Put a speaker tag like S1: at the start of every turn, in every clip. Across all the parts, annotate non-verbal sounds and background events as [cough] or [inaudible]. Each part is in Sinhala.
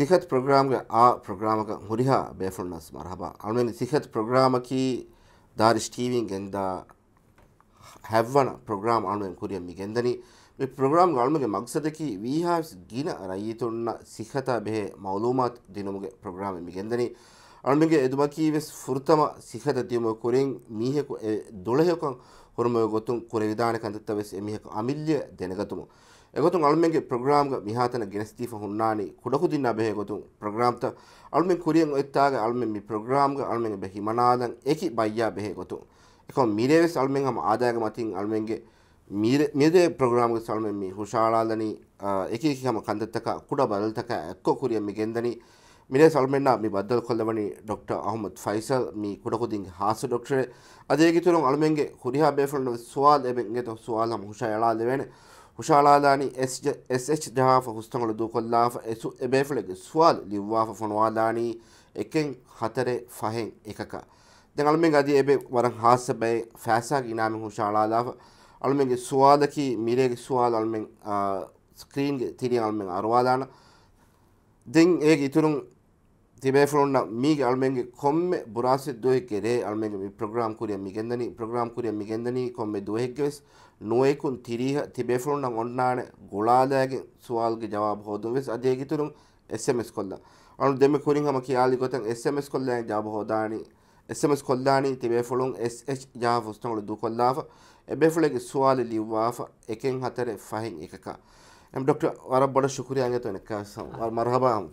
S1: ಸಿಹತ್ ಪ್ರೋಗ್ರಾಮ್ಗೆ ಆ ಪ್ರೋಗ್ರಾಮಗ ಮುರಿಹ ಬೇಫುಲ್ನಸ್ ಮರಹಬ ಅವನಲ್ಲಿ ಸಿಹತ್ ಪ್ರೋಗ್ರಾಮಕಿ ದಾರಿಶ್ ಟೀವಿಂಗ್ ಎಂದ ಹೆವ್ವನ ಪ್ರೋಗ್ರಾಮ್ ಅವನು ಕುರಿಯಮ್ಮಿ ಗೆಂದನಿ ಈ ಪ್ರೋಗ್ರಾಮ್ ಅವಳಿಗೆ ಮಗ್ಸದಕಿ ವಿಹಾಸ್ ಗಿನ ರೈತುಣ್ಣ ಸಿಹತ ಬೆಹೆ ಮೌಲೂಮಾತ್ ದಿನಮಗೆ ಪ್ರೋಗ್ರಾಮ್ ಎಮ್ಮಿ ಗೆಂದನಿ ಅವನಿಗೆ ಎದುಮಕೀವೆಸ್ ಫುರ್ತಮ ಸಿಹತ ದಿಮ ಕುರಿಂಗ್ ಮೀಹೆಕು ದುಳಹೆಕು ಹೊರಮ ಗೊತ್ತು ಕುರೆ ವಿಧಾನಕಂತವೆಸ್ ಎಮಿಹೆಕು ಅಮಿಲ್ಯ ದೆನಗತುಮು ಎಗೊತುಂ ಅಳ್ಮೆಂಗೆ ಪ್ರೋಗ್ರಾಮ್ಗ ಮಿಹಾತನ ಗೆನಸ್ತೀಫ ಹುನ್ನಾನಿ ಕುಡಕು ದಿನ್ನ ಬೆಹೆ ಗೊತುಂ ಪ್ರೋಗ್ರಾಮ್ತ ಅಳ್ಮೆಂ ಕುರಿಯಂ ಒತ್ತಾಗ ಅಳ್ಮೆಂ ಮಿ ಪ್ರೋಗ್ರಾಮ್ಗ ಅಳ್ಮೆಂಗೆ ಬೆ ಹಿಮನಾದಂ ಏಕಿ ಬಯ್ಯಾ ಬೆಹೆ ಗೊತುಂ ಎಕೊಂ ಮೀರೇವೆಸ್ ಅಳ್ಮೆಂ ಹಮ ಆದಾಯಗ ಮತಿಂ ಅಳ್ಮೆಂಗೆ ಮೀರೆ ಮೀದೆ ಪ್ರೋಗ್ರಾಮ್ಗ ಸಳ್ಮೆಂ ಮಿ ಹುಷಾಳಾದನಿ ಏಕಿ ಏಕಿ ಹಮ ಕಂದತ್ತಕ ಕುಡ ಬದಲ್ತಕ ಎಕ್ಕೊ ಕುರಿಯಂ ಮಿ ಗೆಂದನಿ ಮಿರೇ ಸಲ್ಮೆನ್ನ ಮಿ ಬದ್ದಲ್ ಕೊಲ್ಲವಣಿ ಡಾಕ್ಟರ್ ಅಹಮದ್ ಫೈಸಲ್ ಮಿ ಕುಡಕುದಿಂಗೆ ಹಾಸು ಡಾಕ್ಟರೇ ಅದೇಗಿತುರಂ ಅಳ್ಮೆಂಗೆ ಹುರಿಹಾ ಬೇಫಲ್ನ ಸುವಾಲ್ ಎಬೆಂಗೆ ತೊ ಸುವಾಲ್ ಹಮ ಹುಷಾ ಎಳಾದೆವೇನೆ ಹುಷಾಳಾದಾನಿ ಎಸ್ ಜ ಎಸ್ ಎಚ್ ಜಹಾಫ ಹುಸ್ತಂಗಳು ದೂಕೊಲ್ಲಾಫ ಎಸು ಎಬೇಫಳಿಗೆ ಸ್ವಾಲ್ ಲಿವ್ವಾಫ ಫೊಣವಾದಾನಿ ಎಕೆಂಗ್ ಹತರೆ ಫಹೆಂಗ್ ಏಕಕ ದೆನ್ ಅಳಮೆಂಗ್ ಅದಿ ಎಬೆ ವರಂ ಹಾಸ ಬೈ ಫ್ಯಾಸಾಗ್ ಇನಾಮಿ ಹುಷಾಳಾದಾಫ ಅಳಮೆಂಗೆ ಸುವಾದಕಿ ಮೀರೆಗೆ ಸುವಾಲ್ ಅಳಮೆಂಗ್ ಸ್ಕ್ರೀನ್ಗೆ ತಿರಿ ಅಳಮೆಂಗ್ ಅರವಾದಾನ ದೆನ್ ಏಗೆ ಇತುರುಂ ತಿಬೇಫಳೊಂಡ ಮೀಗೆ ಅಳಮೆಂಗೆ ಕೊಮ್ಮೆ ಬುರಾಸೆ ದೋಹಿಕ್ಕೆ ರೇ ಅಳಮೆಂಗೆ ಮಿ ಪ್ರೋಗ್ರಾಮ್ ಕುರಿಯ ಮಿಗೆಂದನಿ ಪ್ರೋಗ್ರಾಮ್ ಕುರಿಯ ಮಿಗೆಂದನಿ ಕೊಮ್ಮೆ ದೋಹಿಕ್ಕೆ ವೆಸ್ නුවෙකුන් තිරීහ තිබේෆරුන්නම් ඔන්නාන ගොලාදෑගෙන් සුවල්ගේ ජවාබ හෝදුම් වෙස් අදයගිතුරුම් එස්මස් කොල්ල අනු දෙම කුරින් හම කියාලි ගොතන් එස්මස් කොල්ලෑ ජාබ හෝදානී එස්මස් කොල්ලානී තිබේෆලුන් එස් ජා ෆොස්ටනොල දු කොල්ලාාව එබෙෆලගේ සුවාලි ලිව්වාාව එකෙන් හතර ෆහින් එකකා එම් ඩොක්ට වර බොඩ ශුකරියන්ගතුවන එකසම් මරහබාම්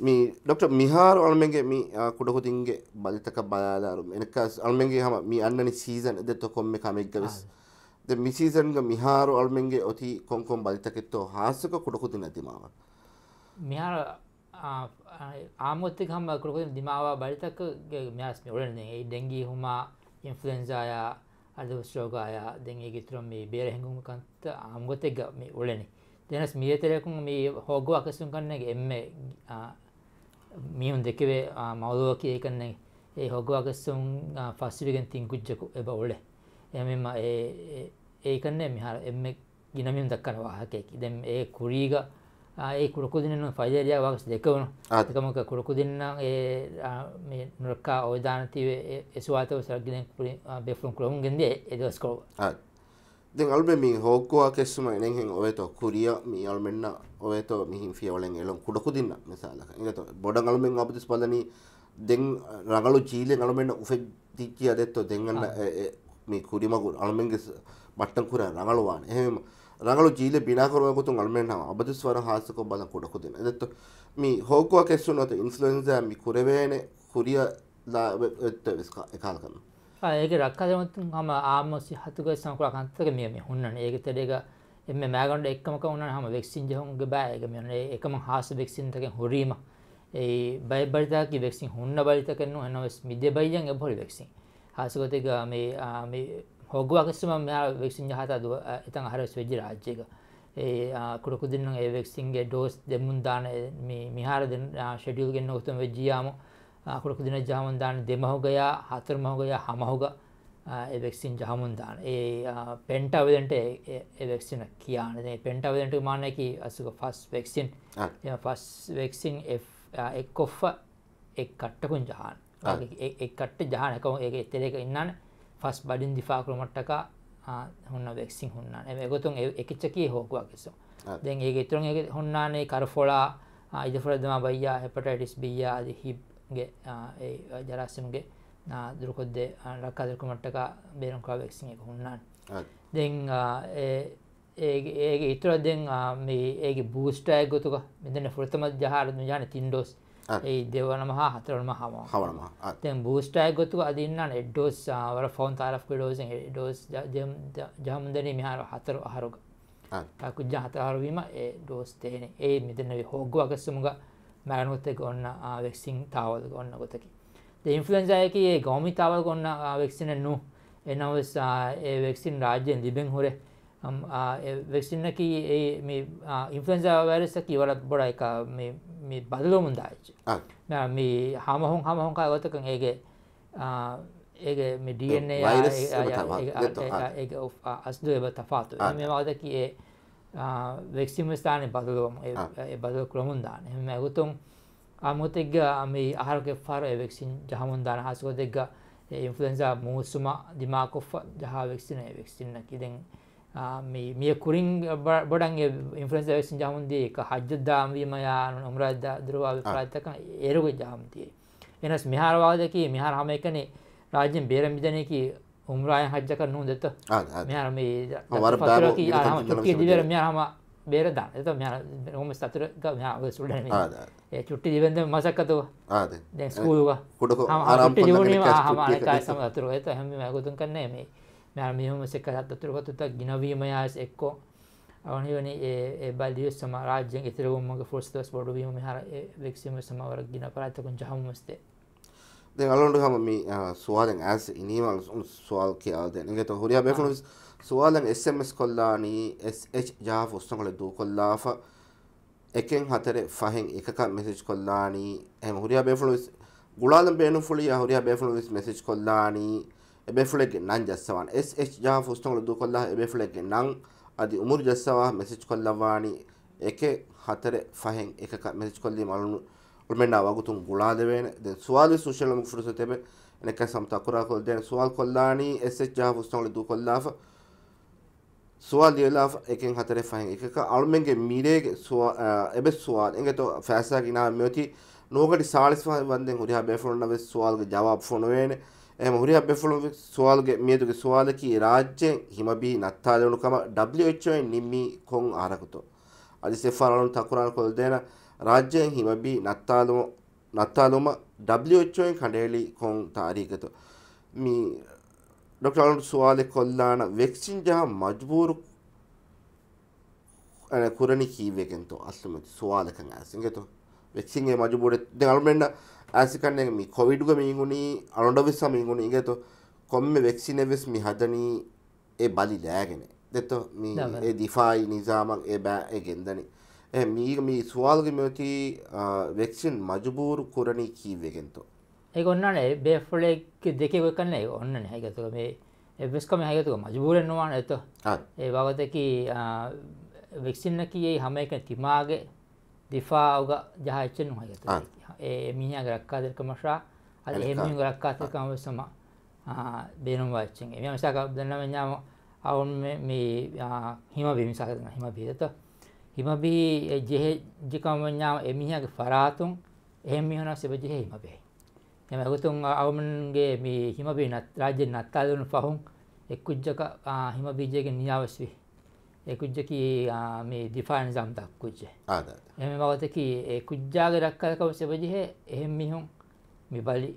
S1: මේ ඩොක්ට මිහාර අල්මගේ මේ කුඩකොතින්ගේ බලිතක බලාදාරුම් එනක අල්මගේ හම මේ අන්නනි සීසන් දෙත්ත කොම්ම කමෙක්ගවෙස් ද මිසීසන්ග මිහාරු අල්මෙන්ගේ ඔති කොංකොම් බලිතකෙත්තෝ හාසක කුඩකුති නැතිමාව
S2: මෙහාර ආමුත්තික හම කුඩකුති දිමාව බලිතක මෙස් ඔලනේ ඩැගී හුමා ඉන්ෆලෙන්න්සායා අද ස්්‍රෝගාය දෙගේ ගිතුරම් මේ බේර හැඟුම කන්ත ආමුගොතෙක් මේ ඔලනේ දෙනස් මියතරයකුම් මේ හෝගෝ අකසුම් කරන්නගේ එම්ම މީހުން ެކެވೇ މަೌದವಕಿ ಏಕನ್ನೇ ಏ ಹೊಗ್ವಾಗಸ್ಸುಂ ಫಸ್ಸಿವಿಗೆನ್ ತಿಂಕುಜ್ಜಕು ಎಬ ಒಳ್ಳೆ ಎಮೆಮ್ಮ ಏಕನ್ನೇ ಮಿಹಾರ ಎಮ್ಮೆ ಗಿನಮಿಯಂ ದಕ್ಕನ ವಾಹಕೇಕಿ ದೆಮ್ ಏ ಕುರೀಗ ඒ කුරකුදිනන ෆයිදරයා වගස් දෙකවුණු ආතකමක කුරකුදින්න ඒ නොරක්කා ඔයධානතිව එස්වාතව සරගින බෙෆලුම් කරමුන්ගෙන්දේ එදස්කෝව
S1: den albe min hokkua kesuma enen hen oveto kuria mi almenna oveto mihin fiolen elon kudokudinna misala ingato bodan almen apatis palani den ragalu chilen almenna ufe tikkiya detto denganna mi kurimagu almenge mattan kura ragaluwan ehem රඟලු ජීල බිනාකරුවකුතුන් අල්මෙන්හම අබදුස්වර හාසකො බල කොඩකුදින එදත්තු මේ හෝකුව කෙස්සුනොත ඉන්ස්ලුවෙන්සයා මි කුරවේන කුරිය ලා එත්ත වෙස්කා එකල් කරන
S2: ඒක රක්කාදමතුන් ආමසි හතුක සංකුල කන්තක මෙම හොන්නන ඒක තෙරේක එම මෑගන්ඩ එක්මක වන හම වෙක්සින් ජහුන්ගේ බෑයක මෙන එකම හාස වෙක්සින්තක හොරීම ඒ බයිබරිතාක වෙක්සින් හොන්න බරිතකන හනවස් මිද බයිජන් එබොල් වෙක්සින් හසකොතික මේ හොගුවකස්ම මෙයා වෙක්සින් ජහත දුව එතන් හරස් වෙජි රාජ්‍යක ඒ කුඩකුදින්න ඒ වෙක්සින්ගේ ඩෝස් දෙමුන්දාන මිහාර ෂෙඩියල්ගෙන් නොතුම වෙජ්ජයාමෝ අකුරු කුදින ජහමන් දාන දෙමහුගයා හතරමහුගයා හමහුග ඒ වෙක්සින් ජහමුන් දාන ඒ පෙන්ට අවදන්ට ඒ වෙක්සින කියන ඒ පෙන්ට අවදන්ට මානයකි අසුක ෆස් වෙක්සින් ෆස් වෙක්සින් එක් ඔෆ්ෆ එක් කට්ටකුන් ජහන් එක් කට්ට ජහනකව ඒ එතෙක ඉන්නන්න ෆස් බඩින් දිිපා කරමට්ටක හොන්න වෙක්සින් හන්න එම ගොතුන් එකච්චකී හෝකුවකිසු දෙන් ඒ ඉතුරන් හොන්නානේ කරෆොලා අයිදෆොලදම බයියා හෙපටටිස් බියාද හිබ් ಗೆ ಜರಾಸಿಮ್ಗೆ ದುರುಕೊದ್ದೆ ರಕ್ಕ ದುರುಕು ಮಟ್ಟಕ ಬೇರಂಕಾ ವ್ಯಾಕ್ಸಿನ್ಗೆ ಹುಣ್ಣಾನ್ ದೆನ್ ඒගේ ඒගේ ඉතුරදෙන් මේ ඒගේ බූස්ටය ගොතුක මෙතන ෘතමත් ජහරදු ජන තින්ඩෝස් ඒ දෙවනම හා හතරම හම හවනම අතෙන් බූස්ටය ගොතු අදින්න එඩ්ඩෝස් වර ෆෝන් තාරක් ඩෝසි ඩෝස් ජහමුදනී මෙහාර හතර අහරුග කුජ හතහරුවීම ඒ ඩෝස් තේන ඒ මෙතන හෝග්ග අගස්සමුග මැරනුත්තක ඔන්න වෙක්සින් තාවල් ගොන්න ගොතකි ඉන්ෆලන්සායකයේ ගෞමිතාවල් ගොන්න වෙක්සින නු එනවස් වෙක්සින් රාජ්‍යයෙන් ලිබෙන් හොරේ වෙක්සින්නකි ඉන්ෆලන්සාවරස කිවලත් බොඩ එක බදලොමුන් දාච්ච මේ හමහුන් හමහොන්කා ගොතකන් ඒගේ ඒ මේ ඩන්නේ අස්දුව තපාතු මේ වාදකි ඒ ವ್ಯಕ್ಸಿಮಿಸ್ತಾನೆ ಬದಲು ಬದಲು ಕ್ರಮುಂದಾನೆ ಹೆಮ್ಮೆ ಗೊತ್ತುಂ ಆ ಮುತೆಗ್ಗ ಅಮಿ ಆಹಾರಕ್ಕೆ ಫಾರ ವ್ಯಕ್ಸಿನ್ ಜಹ ಮುಂದಾನ ಹಾಸ್ಕೋದೆಗ್ಗ ಇನ್ಫ್ಲುಯೆನ್ಸಾ ಮೂಸುಮ ದಿಮಾ ಕುಫ ಜಹ ವ್ಯಕ್ಸಿನ ವ್ಯಕ್ಸಿನ್ನ ಕಿದೆಂ ಮಿ ಮಿಯ ಕುರಿಂ ಬಡಂಗೆ ಇನ್ಫ್ಲುಯೆನ್ಸಾ ವ್ಯಕ್ಸಿನ್ ಜಹ ಮುಂದಿ ಕ ಹಜ್ಜದ ಅಮವಿಮಯ ಉಮ್ರದ ಧ್ರುವ ವಿಪ್ರಾತಕ ಏರುಗೆ ಜಹ ಮುಂದಿ ಎನಸ್ ಮಿಹಾರವಾದಕಿ ಮಿಹಾರ ಹಮೇಕನೆ ರಾಜ್ಯಂ ಬೇರಂ ಬಿದನೆಕಿ උම්රාය හජ්ජ කරන හොඳත මෙයා මේ චුට්ටි දිවර මෙයා හම බේරදාන එත මෙයා හොම සතුර මෙයා සුල්ඩ ඒ චුට්ටි දිවෙන්ද මසක්කතව දැන් ස්කූලුව කුඩක ආරම්භ හම අනිකාය සම අතුරු එත හැම මයගුතුන් කරන්නේ මේ මෙයා මෙහෙම සෙක්ක අතුරු කොතත ගිනවීම යාස් එක්කෝ අවනිවනි ඒ බල්දිය සම රාජ්‍යයෙන් ඉතිරවුම්මගේ ෆෝස්තස් බොඩුවීම මෙහර වික්ෂීම සමවරක් ගින පරාතකුන් ජහමුස්තේ
S1: දැන් අලුන්ට හම මේ ස්වාදෙන් ඇස් ඉනීම ස්වාල් කියයාදෙන ගෙත හොරියා බැකුණු ස්වාලෙන් එස්MS කොල්ලානී SH ජා ෆොස්ටන් කොළ දූ කොල්ලාාෆ එකෙන් හතර ෆහෙන් එකක් මෙසිච් කොල්ලානී එම හුරියා බේෆලු ගුලාලම් බේනු ෆුලිය හුරියා බේෆලු විස් මෙසිච් කොල්ලානී එබෙෆලෙක් නං ජස්සවන් SH ජා ෆොස්ටන් කොළ දූ කොල්ලා එබෙෆලෙක් නං අධි උමුරු ජස්සවා මෙසිච් කොල්ලවානී එක හතර ෆහෙන් එකක් මෙසිච් කොල්ලී මලුණු ކުމެންނާވަގުތުން ގުޅާދެވޭނ ދެ ސުވާލ ސުށެލުމު ފުރުސަތެމެ އެނެކަން ސަމްތަކުރާ ކޮށްދޭނ ސުވާލ ކޮށްލާނީ އެސެއް ޖަހަ ފުސްތަނުޅި ދޫ ކޮށްލާފަ ސުވާލ ލިޔލާފަ އެކެން ހަތަރެ ފަހެން އެކަކަ އަޅުމެންގެ މީރޭގެ އެބެސް ސުވާލ އެނގެތޯ ފައިސާ ގިނާ މިއޮތީ ނޯގަඩި ސާޅިސް ފަހެ ވަންދެން ހުރިހާ ބެފުޅުނަވެސް ސުވާލގެ ޖަވާބު ފޮނުވޭނެ އެހެން ހުރިހާ ބެފުޅުން ސުވާލގެ މިއެދުގެ ސުވާލަކީ ރާއްޖެއް ހިމަބީ ނައްތާލެވުණުކަމަށް ޑަބްލިއު އެޗް އޮއި ނިންމީ ކޮން އާރަކުތޯ އަދި ސެފާރ އަޅުން ތަކުރާ ކޮށްދޭނަ ರಾಜ್ಯ ಹಿಮಬಿ ನತ್ತಾಲು ನತ್ತಾಲುಮ ಡಬ್ಲ್ಯೂ ಎಚ್ ಒ ಕಂಡೇಳಿ ಕೊಂ ತಾರೀಖತು ಮೀ ಡಾಕ್ಟರ್ ಅರುಣ್ ಸುವಾಲೆ ಕೊಲ್ಲಾಣ ವ್ಯಾಕ್ಸಿನ್ ಜಹ ಮಜ್ಬೂರು ಕುರಣಿ ಕೀವೆಗೆಂತು ಅಷ್ಟು ಮತ್ತೆ ಸುವಾಲೆ ಕಂಗ ಆಸಿಂಗೆತು ವ್ಯಾಕ್ಸಿನ್ಗೆ ಮಜ್ಬೂಡೆ ಅಳುಮೆಂಡ ಆಸಿಕಂಡೆಗೆ ಮೀ ಕೋವಿಡ್ಗೆ ಮೀಂಗುಣಿ ಅರುಣವಿಸ ಮೀಂಗುಣಿ ಹಿಂಗೆತು ಕೊಮ್ಮೆ ವ್ಯಾಕ್ಸಿನೆವೆಸ್ ಮಿ ಹದಣಿ ಎ ಬಲಿ ಲ್ಯಾಗೆನೆ ದೆತ್ತು ಮೀ ಎ ದಿಫಾಯಿ ನಿಜಾಮ ಎ ಬ್ಯಾ ಎ ಗೆಂದಣಿ මීග මේ ස්වාල්ග මෙති වෙක්ෂන් මජබූරු කොරණී කීවගෙන්තු.
S2: ඒ ඔන්නන බේෆලෙක් දෙකෙව කන්න ඔන්න හැකතුක මේ එබස්කම හැකතුක මජබූරෙන්වාන ඇත ඒ බවතකි වෙක්සින්න කියේ හම එක තිමාගේ දිෆාවග ජාච්චෙන් හයත ඒ මිනිිය ගරක්කාදක මශා අද එමින් ගරක්කාතකම සම බේනුම් වච්චෙන් එම මසාක දන්නම ඥාම අවුන් මේ හිම බිමිසාකන හිම බීතත හිමබී ජෙහෙ ජිකමඤ්ඤා එමිහගේ ෆරාතුන් එහෙම මිහන සබජෙහෙ හිමබේ එම අගතුන් අවමන්ගේ මේ හිමබී නත් රාජ්‍ය නත්තාලුන් පහුන් එක්කුජ්ජක හිමබීජයේ නියාවස්වි එක්කුජ්ජකී මේ ඩිෆයින් සම් දක්කුජ්ජ ආද එම බවතකී එක්කුජ්ජාගේ රක්කලකව සබජෙහෙ එහෙම මිහුන් මේ බලි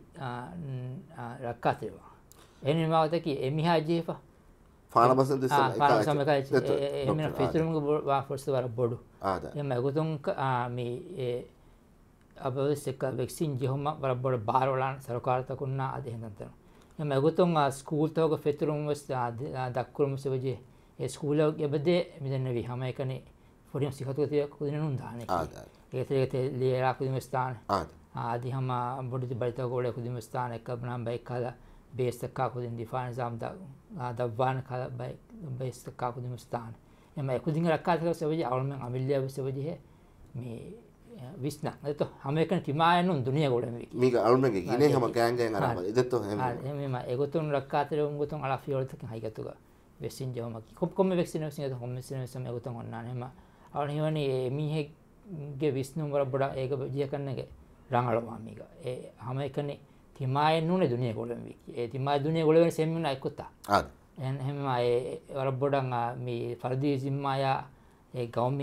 S2: රක්කතේවා එනිමවතකී එමිහා ජෙහෙපා
S1: ಫಾಣಬಸಂತ ಫಿಸುರುಮ್ಗೆ
S2: ವಾ ಫರ್ಸ್ ವರ ಬೊಡು ಎಮ್ಮ ಎಗುತುಂಕ ಮಿ ಅಬ ಸಿಕ್ಕ ವ್ಯಾಕ್ಸಿನ್ ಜಿಹುಮ ವರ ಬೊಡು ಬಾರೋಳಾನ್ ಸರಕಾರ ತಕುನ್ನ ಅದು ಹೆಂಗಂತನು ಎಮ್ಮ ಎಗುತುಂಗ ಸ್ಕೂಲ್ ತೋಗ ಫಿತುರುಮ್ ದಕ್ಕುರುಮ್ ಸಿವಜಿ ಎ ಸ್ಕೂಲ್ ಎಬದೆ ಮಿದನ್ನವಿ ಹಮೈಕನಿ ಫುರಿಯಂ ಸಿಹತುಗತಿಯ ಕುದಿನನು ದಾನೆ ಏತರೇಗತೆ ಲೇರಾ ಕುದಿಮಸ್ತಾನ ಆದಿ ಹಮ ಬೊಡು ಬಳಿತ ಗೋಳೆ ಕುದಿಮಸ್ತಾನ ಎಕ್ಕ ಬನಾಂ ಬೈಕಾದ based kakudin defines am da da van ka based kakudin stan එම එකදිින් රක්කාතක සවජ අවුම අමිල්ලිය සවජහ මේ විස්න ඇත හමක තිමායනු දුනිය ගොඩ මේක අලුම ගන හම ගෑන්ග රම එදත්ත හම එකගතුන් රක්කාතර උගතුන් අලා ියෝලතක හයිකතුක වෙසින් ජහම කොප්කොම වෙක්සින සිත හොම සම ගතු ඔන්නනම අවනිවන මිහෙක්ගේ විස්නුම්වර බොඩා ඒක ජිය කරන්නගේ රංහලවාමික ඒ හම එකනේ තිමාය නුන දුනිය කොළඹි තිමා දුනිය ගොලව සෙමින එක්කුත්තා එහෙම වරබ්බොඩන් මේ පරදි සිම්මායා ඒ ගෞම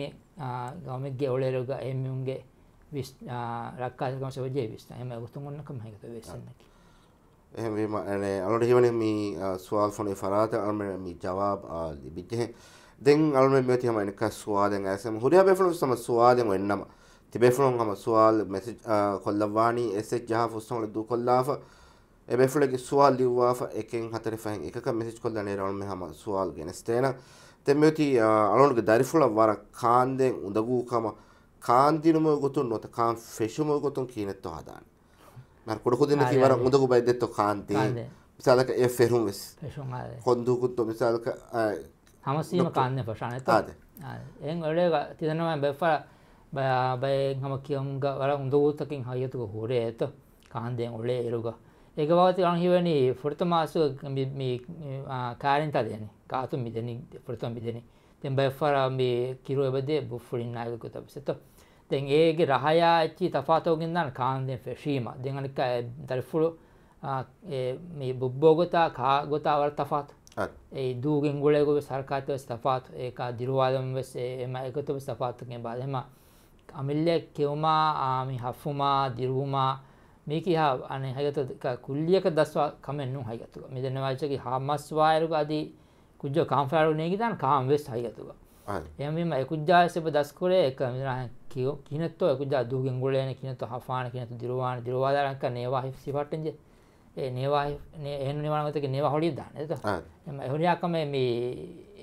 S2: ගෞමගේ ඔලේරුග එමියුන්ගේ විස් රක්කාකම සෝජය විස්න එම ගුතුමන්නකම හිකත වෙසන්නකි
S1: එහෙම අලට හිවන මේ ස්වාල් ෆොනේ ෆරාත අල්මන මේ ජවාබ ලිබිච්චහ දෙන් අල්ම මෙති හම එනක ස්වාදෙන් ඇසම හොරියා බැෆලු සම ස්වාදෙන් වෙන්නම ತಿಬೆಫುಳೊಂಗಮ ಸುವಾಲ್ ಮೆಸೇಜ್ ಕೊಲ್ಲವಾಣಿ ಎಸ್ಎಚ್ ಜಹ ಫುಸ್ತೊಂಗಳ ದು ಕೊಲ್ಲಾಫ ಎಬೆಫುಳಗೆ ಸುವಾಲ್ ಲಿವ್ವಾಫ ಎಕೆನ್ ಹತರೆ ಫಹೆನ್ ಏಕಕ ಮೆಸೇಜ್ ಕೊಲ್ಲ ನೇರವಳ ಮೆಹಮ ಸುವಾಲ್ ಗೆನಸ್ತೇನ ತೆಮ್ಮೆತಿ ಅಳೊಂಡ್ಗೆ ದರಿಫುಳ ವರ ಕಾಂದೆ ಉಂದಗೂಕಮ ಕಾಂದಿನುಮ ಗೊತ್ತು ನೋತ ಕಾಂ ಫೆಶುಮ ಗೊತ್ತು ಕೀನೆತ್ತೋ ಹಾದಾನ ನರ ಕುಡುಕುದಿನ ಕೀವರ ಉಂದಗು ಬೈದೆತ್ತೋ ಕಾಂತಿ ಮಿಸಾಲಕ ಎ ಫೆರುಂ ವೆಸ್ ಕೊಂದು ಕುತ್ತು ಮಿಸಾಲಕ
S2: ಹಮಸೀಮ ಕಾಂದೆ
S1: ಫಶಾನೆ ತಾದೆ
S2: ಎಂಗ್ ಒಳ್ಳೆಗ ತಿದನಮ ಬೆಫಳ 바야바에 하마키엄가 와랑 운도우타킹 하이어트고 호레에토 칸덴 올레 이루가 ඒකවති අන් හිවනි ෆෘතමාසු මි කාරෙන් තදයන කාතු මිදනි ෆෘතම් මිදනි තැන් බැෆරාමි කිරුවබදේ බුෆ්ෆලින් නායකු තපසත තැන් ඒගේ රහයා එච්චි තපාතෝගෙන්දන්න කාන්දෙන් ෆෙශීම දෙගනික දරිෆුළු මේ බුබ්බෝගතා කාගොතාවර තපාත් ඒ දූගෙන් ගොලයකො සරකාතව ස්තපාත් ඒක දිරුවාදම් වෙස් එම එකතුව ස්තපාත්තුගෙන් බාදෙම අමිල්ලයක් කෙවමා ආමි හෆුමා දිරුමා මේක හා අන හයගත කුල්ලියක දස්වා කමෙන්න්නු හයගතුව මෙදනවාචක හාමස්වායරුක අදී කුජ කාම්ෆාරු නේග තන් කාම්වෙස් හයගතුව එමම එකුද්ජාසප දස්කොරේ එක මිරහ කියෝ කිනත්ව එකුද දුගෙන් ගොලයන කිනතු හාන කිනතු දිරවාන දිරවාදාරක නේවා හිසිපටජ ඒ නේවා ඒ නිවානතක නේවා හොඩි දාන එම එහුණයාකම මේ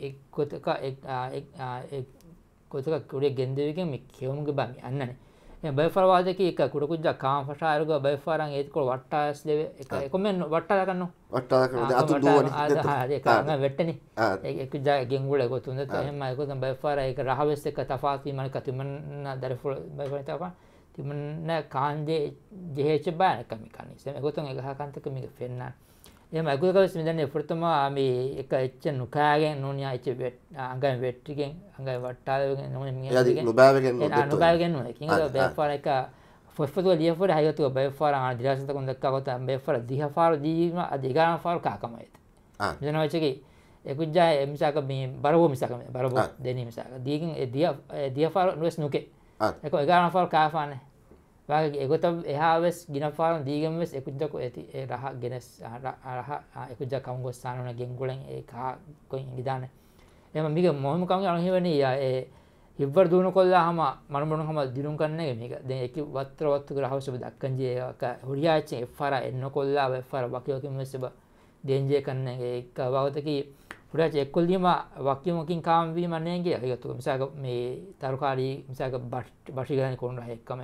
S2: එක්කොතක එක් කොතක කුඩේ ගෙන්දෙවිගෙන් මේ කෙවමුගේ බමි අන්නනේ මේ බයිෆාරවාදක එක කුඩ කුජ්ජා කාම්ෆෂායරග බයිෆාරන් ඒත් කොල වට්ටාස් දෙව එක කොමෙන් වට්ටා ගන්න
S1: වට්ටා කරන අතු දුවනේ හරි කරන
S2: වෙට්ටනේ ඒක කුජ්ජා ගෙන්ගුල එක තුන්ද එහෙම ඒක තම බයිෆාර ඒක රහවස් එක තෆාති මන කතුමන දරෆුල් බයිෆාර තපා තිමන කාන්දේ ජෙහෙච බාන කමිකන්නේ සම ඒක තුන් එක හකන්තක මික ෆෙන්නා එහෙම අකුකවස් මෙන්න එෆර්තමා මේ එක එච්ච නුකාගෙන් නෝනියා එච්ච අඟන් වෙට්ටිගෙන් අඟන් වට්ටාලගෙන් නෝනේ මිය නුබාවගෙන් නුබාවගෙන් නෝනේ කිංගල බේෆාර එක ෆොස්ෆතු ලියෆොර හයතු බේෆාර ආන දිලාසත කොන් දක්කවත බේෆාර දිහාෆාර දීම අධිගාන ෆාර කාකමයිත මෙන්න වෙච්චකේ එකුජ්ජා මිසක මේ බරවෝ මිසක මේ බරවෝ දෙනි මිසක දීගෙන් දියා දියාෆාර නුස් නුකේ එක ගාන ෆාර කාෆානේ වාගේ එකොත එහාවෙස් ගිනපාරම් දීගම්වෙස් එකුද්දක ඇති ඒ රහ ගෙනස් රහ එකුද්ද කවුගොස් සානන ගෙන්ගුලෙන් ඒ කා කොයින් ඉදාන එම මික මොහොම කවුගේ අනුහිවනේ යා ඒ ඉබ්බර දුවන කොල්ලා හම මනමන හම දිනුම් කන්නේ මේක දැන් ඒක වත්‍ර වත්තු කරහව සබ දක්කන්ජේ ඒක හොරියාච්ච එෆාර එන්න කොල්ලා වෙෆාර වකියෝකින් මෙසබ දෙන්ජේ කන්නේ ඒක වවතකී පුරාච එක්කොල්දීම වක්්‍යමකින් කාම්වීමන්නේගේ අයගතු මිසාක මේ තරුකාරී මිසාක බට් භෂිගන කොන්ඩ හෙක්කම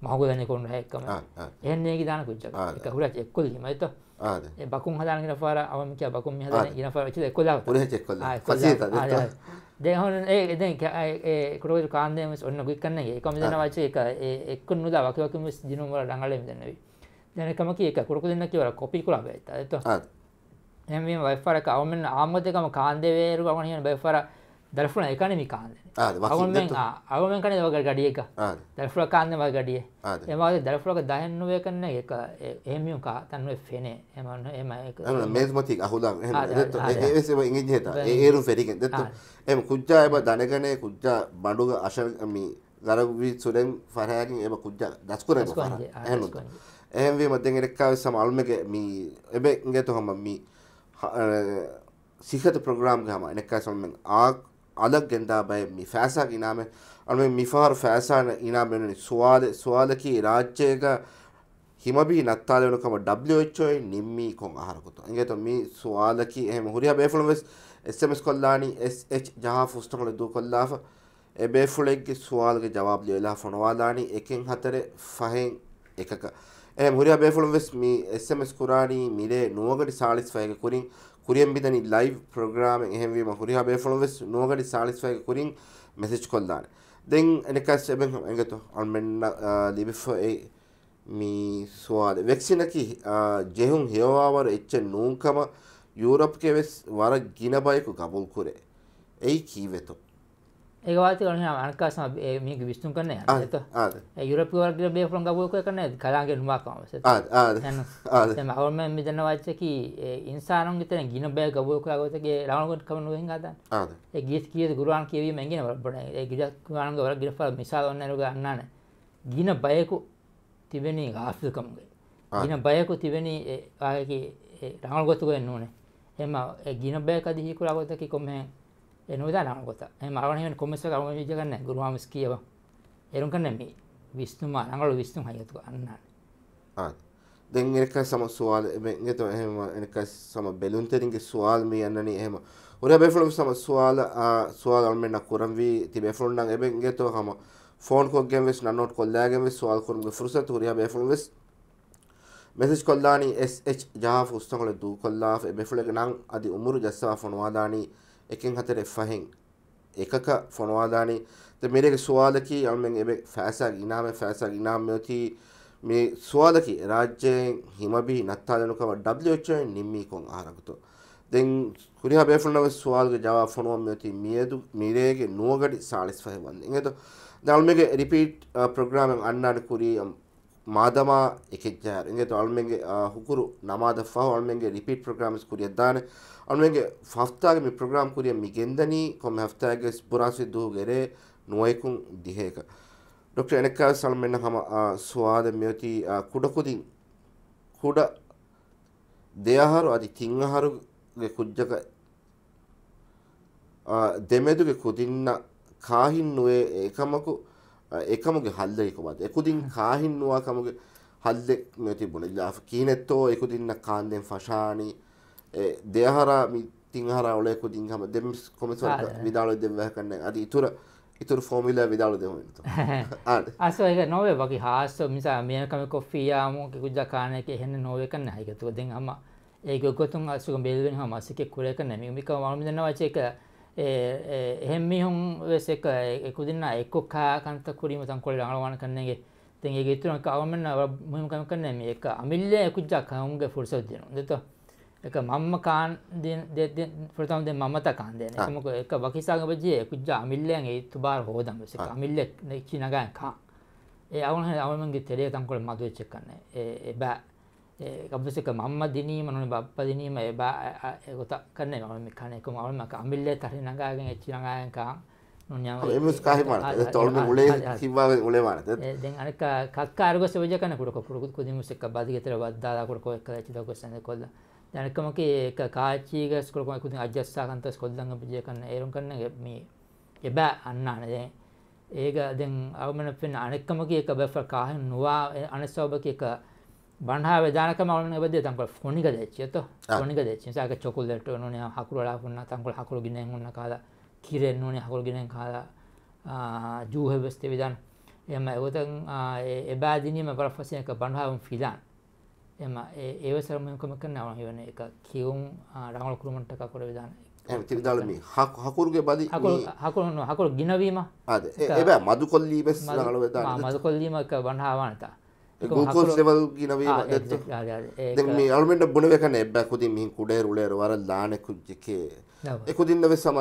S2: මහගදනකොන්න හැක්කම එන්නේ දාන කුච්ච හුරට එක්කොල් හිමයිත බකුන් හදාගෙන පාර අවමික බකුම් හ ඉන පරච
S1: එක්කොල
S2: දෙහන ඒද කරෝජ කාන්දයම ඔන්න ගුක් කන්න එකම දන වචේ එක එක් නුද වකවකම දිනුවල ඩඟලම දන්නවී දැනකම එක කොරකු දෙන්න කියවර කොපිකුල ඇත ඇත එම වයිෆර කවමෙන් ආමතකම කාන්දවේරු ගමනයන බයිෆර දරපුන එකන මිකාන්න
S1: අවමෙන්
S2: කන වගේ ගඩිය එක දැරපුල කාන්න වගේ ගඩිය එමගේ දැරපුලක දහනුවය කරන එක එමියු කා තන්නුව ෆෙනේ එමන්න එම මේමති අහුලා ඒසම ඉංගජත ඒරු ෙරිකෙන් දෙතු
S1: එම කුද්ජා එබ දනගනය කුද්ජා බඩුග අශමි ගරවී සුරෙන් පරහැකින් එම කුද්ජා දස්කුර හැනු එහවී මතිෙන් එරක්කාව සමල්මක මී එබ ඉගෙතු හොම මී සිහත ප්‍රග්‍රාම් හම එනක්කා සොල්මෙන් ආක් अलग गेंदा बे मिफासा के इनाम है और मैं मिफा और फैसा इनाम है सवाल सवाल की राज्य का ಹಿಮ ಬಿ ನತ್ತಾಲೆನು ಕಮ ಡಬ್ಲ್ಯೂ ಎಚ್ ಐ ನಿಮ್ಮಿ ಕೊಂ ಆಹಾರ ಕುತ ಅಂಗೇತ ಮಿ ಸುವಾಲಕಿ ಎಹಮ ಹುರಿಯ ಬೇಫುಳ ವೆಸ್ ಎಸ್ ಎಮ್ ಎಸ್ ಕೊಲ್ಲಾಣಿ ಎಸ್ ಎಚ್ ಜಹಾ ಫುಸ್ತಗಳ ದು ಕೊಲ್ಲಾಫ ಎ ಬೇಫುಳೆಗೆ ಸುವಾಲ್ಗೆ ಜವಾಬ್ ಲೇಲಾ ಫಣವಾಲಾಣಿ ಎಕೆಂ ಹತರೆ ಫಹೆಂ ಎಕಕ ಎಹಮ ಹುರಿಯ ಬೇಫುಳ ವೆಸ್ ಮಿ ಎಸ್ ಎಮ್ ಎಸ್ ಕುರಾಣಿ ಮಿಲೆ ನುವಗಡಿ ಸಾಳಿಸ್ ಫಹೆಗೆ ಕುರಿಂ ಕುರಿಯಂ ಬಿದನಿ ಲೈವ್ ಪ್ರೋಗ್ರಾಮಿಂಗ್ ಹೆಂವಿಮ ಕುರಿಹ ಬೇಫಣವೆಸ್ ನೋಗಡಿ ಸಾಳಿಸ್ವಾಯ ಕುರಿಂಗ್ ಮೆಸೇಜ್ ಕೊಲ್ದಾನೆ ದೆನ್ ಎನಕಾಸ್ ಎಬೆಂ ಎಂಗತು ಆನ್ ಮೆನ್ನ ಲಿಬಿಫ ಎ ಮೀ ಸುವಾದ ವ್ಯಾಕ್ಸಿನಕಿ ಜೆಹುಂ ಹೇವಾವರ ಎಚ್ಚೆ ನೂಂಕಮ ಯೂರಪ್ಗೆ ವೆಸ್ ವರ ಗಿನಬಯಕು ಕಬೂಲ್ ಕುರೆ ಎಯ್ ಕೀವೆತು
S2: ඒක වාතය කරන අනකාස මේක විස්තුම් කරන යුරප වර්ග බේ ෆොන් ගබෝක කරන කලාගේ නුවාකාමස අවම මිදන වච්චකි ඉන්සානන් ගතන ගින බෑ ගබෝක ගතගේ රවනකොට කමනුව ගතන් ගේ කිය ගුරුවන් කියව මැගෙන වබන ගිරක්වාන වර ගිරප මිසාල ඔන්නරු ගන්නන ගින බයකු තිබෙනී ගාස්කම්ගේ ගින බයකු තිබෙනී ආයකි රහල් ගොතුකෙන් නූනේ එම ගින බෑක දිහිකුරාගොතකි කොමහැ එනෝදාලාම ගොත මරවන කොමස කම ජගන්න ගුරුවාමස් කියව එරුම් කන්න මේ විස්තුමා නඟලු විස්තුම් හයතු අන්න
S1: දෙන් එනක සම සවාල් ගත එහෙම එනක සම බෙලුන්තරින්ගේ ස්වාල් මේ යන්නන එහෙම උර බෙෆලු සම ස්වාල ස්වාල් අල්මෙන්න්න කුරම් වී ති බෙෆලුන්න්න එබ ගෙතව හම ෆෝන් කොගෙන් වෙස් නොට කොල්ලාගෙන් වෙස් ස්වාල් කරුම ෆරුසත් හරිය බෙෆලු වෙස් මෙසිස් කොල්ලානි එස් ජා ෆුස්තකොල දූ කොල්ලා බෙෆලෙ නං අධි උමුරු ජස්සවා ෆොනවාදානී එකෙන් හතර එෆහෙන් එකක ෆොනවාදානේ ද මේරෙක ස්වාදකී අමෙන් එබ ෆෑසක් ඉනාම ෆෑසක් ඉනාමයෝති මේ ස්වාදකි රාජ්‍යයෙන් හිමබී නත්තාලනුකව ඩ්ච නිම්මීකොන් ආරගතු දෙන් කුරිහ බේෆුනව ස්වාල්ග ජවා ෆොනුවමයති මියදු මිරේගේ නුවගඩි සාලිස් පහ වන්න එතු දල්මගේ රිපීට් ප්‍රග්‍රාමෙන් අන්නාට කුරියම් ಮಾದಮಾ ಎಕೆಜ್ಜಾರ್ ಇಂಗೆತು ಅಳ್ಮೆಂಗೆ ಹುಕುರು ನಮಾದ ಫಹು ಅಳ್ಮೆಂಗೆ ರಿಪೀಟ್ ಪ್ರೋಗ್ರಾಮ್ಸ್ ಕುರಿಯದ್ದಾನೆ ಅಳ್ಮೆಂಗೆ ಹಫ್ತಾಗೆ ಮಿ ಪ್ರೋಗ್ರಾಮ್ ಕುರಿಯ ಮಿಗೆಂದನಿ ಕೊಮ್ಮೆ ಹಫ್ತಾಗೆ ಬುರಾಸಿದ್ದು ಗೆರೆ ನುವೈಕುಂ ದಿಹೇಕ ಡಾಕ್ಟರ್ ಎನಕ್ಕ ಸಳ್ಮೆನ್ನ ಹಮ ಸ್ವಾದ ಮ್ಯೋತಿ ಕುಡಕುದಿಂ ಕುಡ ದೇಹರು ಅದಿ ತಿಂಗಹರುಗೆ ಕುಜ್ಜಕ ದೆಮೆದುಗೆ ಕುದಿನ್ನ ಕಾಹಿನ್ನುವೆ ಏಕಮಕು එකමගේ හල්ලෙකුමත් එකුදින් කාහින්නවා කමගේ හල්ලෙක් තිබුණ ලා කියනෙත්තෝ එකුදින්න කාන්දෙන් ෆශානී දෙහරා මිතිංහර ඔලෙකුදින් හම දෙම කොමිස විදාල දෙවහ කන්න අද ඉතුර ඉතුර ෆෝමිල විදාල දෙමට
S2: අසක නොවේ වගේ හාස්ස මිසා මේකම කොෆියයාමෝ කිකුද්ද කානයක එහෙන්න නොවක නැහිකතුව දෙ හම ඒක ගොතුන් අසුක බෙල්වෙන් හමසික කුරක නැමිමික වමිදන වචයක හෙම්මිහුන් වෙසෙක එකකුදින්න එක්කොක් කාකන්ත කුරීම සංකොල් අනවාන කරන්නගේ තැන් ඒ ඉතුරන කවමෙන් මුහමකම කරන මේ එක අමිල්ලය එකුද්ජක් හුන්ගේ ෆුර්සෝද්දන දෙත එක මම්ම කාන් ප්‍රතමද මමත කාන්දයන මක එක වකිසාග බජය කුද්ජ අමිල්ලයන් ඒ තුබාර හෝදම් වෙසක අමිල්ල චිනගයන් කා ඒ අවුහ අවමන්ගේ තෙරේ තංකොල මදුවච්චක් කන්න ඒ බෑ ගබසක මම්ම දිනීම නොන බප්ප දිනීම ගොතක් කරන්න මම කනෙකුම අවම අමිල්ලේ තරි නඟාගෙන් එච්චි නඟායකා තොල්ම ගලේ
S1: සිබාව ගලේවානත
S2: අනක කක්කාරග සවජකන කුට පුරුත් කුදිමුසක් බාධගතර බද්දාකොට කොක් චිත කොසන්න කොල්ල දැනකමක කාචීග ස්කොලකොමකුති අජස්සාකන්ත ස්කොල්දඟ පිජය කන්න ඒරුම් කරන මේ එබෑ අන්න අනදේ ඒක දෙන් අවමන පෙන් අනෙක්කමක එක බැෆල් කාහ නවා අනස්වභක එක බණහාාව ජානකමවන බද තක ොනික දෙච්චයත ොනික දෙච්චසාක චොකුල්ලට නන හකුරලා න්න තංකොල් හකුරු ගෙන න්න කාල කිරෙන් නනේ හකුරු ගෙනෙන් කාල ජූහවස්තේ විදන් එම එවතන් එබාදිනීම පරෆසයක බණහාාවන් ෆිලාන් එම ඒවසරමයකම කරන අවන වන එක කියවුම් රංගල් කුරුමටක කොට විදාන
S1: තිරිදාල මේ හකුරුගේ බදි
S2: හකුරුන් හකුරු ගිනවීම එබ මදු කොල්ලීම මදු කොල්ලීම එක බණහාවනතා ගෝකෝස් ලෙවල් ගනවේ
S1: අලුමට බොනවකන එබැකුති මිහි කුඩේ රුලේර වර ලානෙකුද්ජකේ එකුදින්න වෙ සම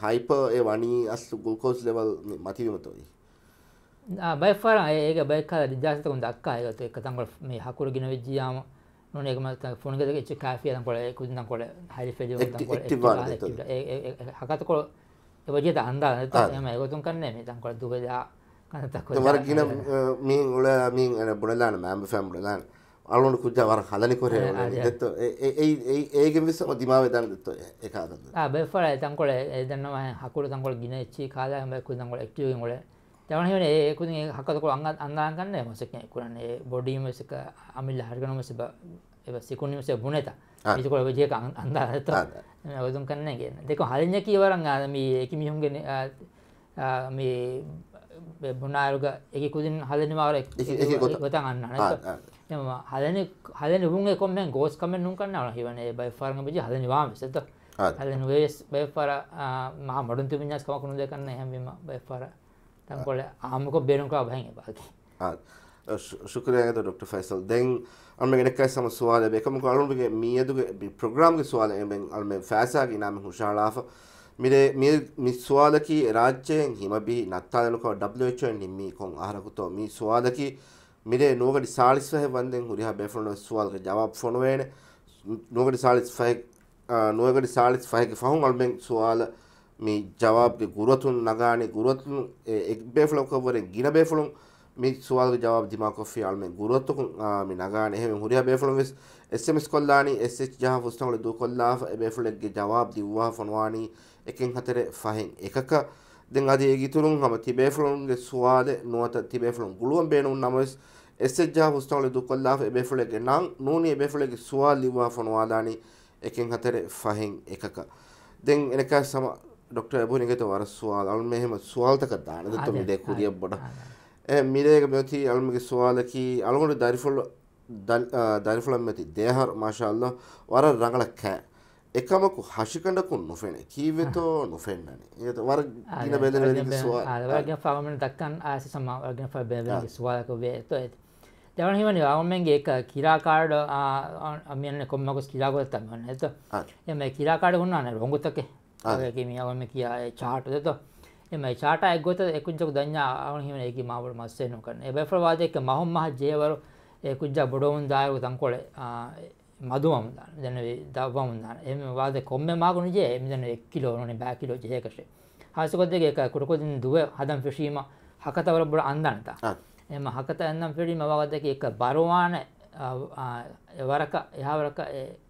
S1: හයිපඒ වනී අස්සු ගෝකෝස් ලෙවල් මතිවීමතොයි
S2: බයිෆර ඒක බයිකල ජාතකුන් දක්කා එකතු එක තංගල මේ හකුර ගෙන වෙද්ජයාම නොනේකම ෆොනග ච කාපියන කොල කුදන කොල හරි පෙ හකතකොල එවජත අන්දා එම එකතුන් කන්නේ මේ තංකොල දුකදා வரைக்கும்
S1: மீன் உள்ள மீன் புடலான மேம் ஃபேம் புடலான අලුවන්ට කුජ වර හදනි කොර ඒගේ විස්ස මතිමාව දන දත්ත එකද
S2: බෙල් ඇතන්කොල දන්නම හකුර තකොල ගෙන චි කාදාම කුදකොල එක්ටියගොල තවන ඒකු හකතකො අන්න අන්නාගන්න මසක කරන බොඩීම එක අමිල්ල හරිගනම සිබ සිකුණිමසය බුණනත ඒකොල විජයක අන්දාත ඔදුම් කන්න ගෙන දෙක හරිඥ කියවරන් ආදම ඒක මිහුම්ගෙන මේ බොන්නායරුග එක කුදින් හදනවා ගොතන් අන්න හදන හදන රුන් කොම ගෝස් කමෙන් නුම් කන්නවන හිවන බයි ාර්ග බජ හදනවා සත හදන වේස් බය පර මහ මඩුන්තු විඤ්ඥස් කමකුණු දෙකන්න හැම බය පර තන්කොල ආමක බේරුකා බැහි බාග
S1: ශුකරයද ඩොක්. ෆයිසල් දැන් අම ගෙඩක්කයි සම ස්වාල එකම කලුන්ගේ මියදුගේ ප්‍රග්‍රම්ගේ ස්වාල එෙන් අල්ම ෑසාගේ නාම හුෂාලාාව mire mi mi suwala ki rajyen himabi nattalen ko who ni mi kon aharakuto mi suwala ki mire nogadi salis fahe wanden huriha befono suwal ka jawab fono wene nogadi salis fahe nogadi salis fahe ke fahum almen suwala mi jawab ke gurwatun nagane gurwatun ek beflo ko wore gina beflo mi suwal ka jawab dima ko fi almen gurwatu mi nagane he huriha beflo wes sms kollani sh jaha fustangole du kollafa e beflo ke jawab diwa fonwani එකෙන් හතර ෆහෙන් එකක දෙ අද ගිතුරුන් හම තිබේෆලුන්ගේ ස්වාද නුවත තිබේෆලුන් ගුළුවන් බේනුන් නමස් එස්සෙජා හුස්ටවල දුකොල්ලා එබේෆලගේ නං නූනි එබේෆලගේ ස්වා ලිවා ෆොනවාදානී එකෙන් හතර ෆහෙන් එකක දෙන් එනක සම ඩොක්ට එබුණනිගත වර ස්වාල් අල් මෙහෙම ස්වාල්තක දාන දත්ත මිඩේ කුරිය බොඩ මිරේක මෙති අල්මගේ ස්වාලකී අලුගොට දරිෆොල්ල දරිෆලම් ඇති දේහර මාශල්ල වර රඟලක් කෑ එකමකු හශිකඩකු නොෆෙන කීවෙතෝ නොෆෙන්න්නනේ ඒ වර ගින බැදරග ස්වාගේ
S2: පාමන දක්කන් ආස සමාවර්ගෙන පබැදගේ ස්වාලක වේත ඇති දෙවන හිවනි අවමන්ගේ එක කිරාකාඩ අමියන්න කොම්මකුස් කිරාගොත් තමන්න ඇත එම කිරාකාඩ හුන්නන්න රොගුතක ආගකම අවම කියා චාට දෙත එම චාට එක්ගොත එකුංචක දඥා අවන හිම එක මාවර මස්සයනු කරන එබැ ප්‍රවාදයක මහුම් මහ ජේවරු එකුජ බොඩවුන් දායකු තංකොල මදුවම දාන දැන් දවවම දාන එහෙම වාද කොම්මෙ මාගුණ ජේ එහෙම දැන් 1 කිලෝ නොනේ බෑ කිලෝ ජේකෂේ හාසකොද්ද එක කුරකොදින් දුව හදම් ෆිෂීම හකතවර බර අන්දන්තා එහෙම හකත අන්නම් ෆිරීම වාද එක බරවාන වරක යහවරක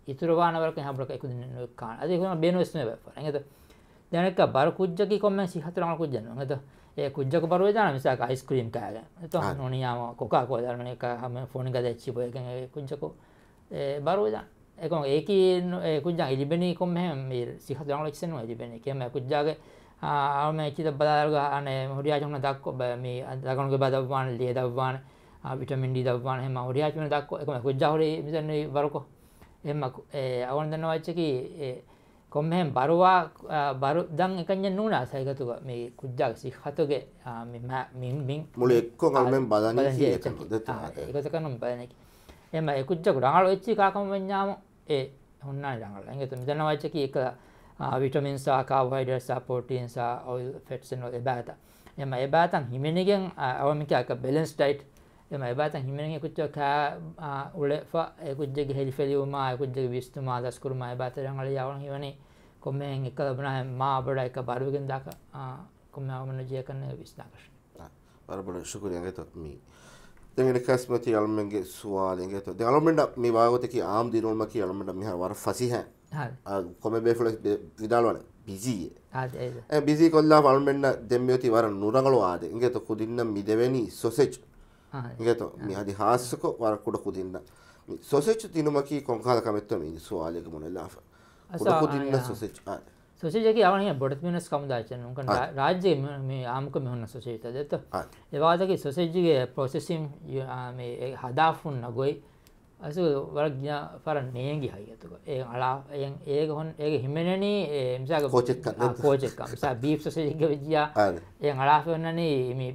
S2: ඉතුරුවාන වරක යහවරක එකුදින් කාණ අද කොම බේනොස් නේ බෑ එංගද දැන් එක බර කුජ්ජකි කොම්මෙ සිහතරම කුජ්ජන එංගද ඒ කුජ්ජක බරුවේ දාන මිසක අයිස්ක්‍රීම් කෑගෙන එතකොට නොනියාම කොකා කෝලා නොනේ එක හැම ෆෝන් එක දැච්චි බෝ එකෙන් කුජ්ජකෝ බරෝජා එකකොන් ඒක කුජා ඉලිබෙනී කොම සිහ ලක්ෂන ලිබෙන කියම කුජාගේ ආම චිත බදාරග අන හොරියාචන දක්කො මේ අදකනුග බදවාන ලිය දවවාන විටමින්ඩි දවවාන හෙම හොරියාචන දක්කො එකම කුජාහර මිසන්නේ වරකො එම අවුන් දන්න වච්චකි කොම්හෙම් බරවා බරු දන් එකජ නූන සයකතුක මේ කුද්ජාග සිහතුගේ මින් මුල එක්කො කල්මෙන් බදන එකත කනම් බලනකි එහෙම එකුච්ච ඩඟල් වෙච්චි කාකම වෙඤ්ඤාම ඒ හොන්නයි ඩඟල්. එංගෙත මෙතන වයිච්චකී එක විටමින් සහ කාබෝහයිඩ්‍රේට් සහ ප්‍රෝටීන් සහ ඔයිල් ෆැට්ස් එන එබෑත. එම එබෑතන් හිමෙනිගෙන් අවමිකයක බැලන්ස් ඩයට් එම එබෑතන් හිමෙනිගෙන් කුච්ච කා උලෙෆා එකුච්චගේ හෙලිෆෙලියුමා එකුච්චගේ විස්තුමා දස්කුරුමා එබෑත ඩඟල් යවන හිවනේ කොම්මෙන් එක ලබන මා අපට එක බරුගෙන් දක කොම්ම අවමන ජය කරන
S1: විස්නාකෂ. බරබර ශුකුරියන් ගත මේ දෙවෙනි කස්මති අල්මෙන්ගේ ස්වාලින්ගේ තෝ දෙවලොප්මන්ට් මේ වාගොතකි ආම් දිනෝල්ම කි අල්මෙන්ට් මෙහා වර ෆසිහ කොම බේෆලස් විදාලවන බිසිය බිසි කොල්ලා වල්මෙන්න්න දෙම්යෝති වර නුරගලු ආද ඉගත කුදින්න මිදවැනි සොසෙච් ඉගත මෙහදි හාස්සක වරකුඩ කුදින්න සොසෙච් තිනුමකි කොංකාල කමත්ව මිනිස්වාලයක මුණල්ලාා කුදින්න සොසෙච් ආද
S2: සුසිජක යවනය බොඩත් වෙනස් කමුදාචන කන රාජ්‍ය මේ ආමක මෙහන්න සුසේත දෙත එවාදගේ සොසේජ්ජිගේ පොසෙසිම් හදාෆුන් නගොයි ඇසු වරඥා පර නේගි හයතුක ඒ අලා ඒ හොන් ඒ හිමෙනන එමසාක පෝචක් කෝචක් මසා බීප් සසේජික විද්‍යා ඒ අලාාවන්නන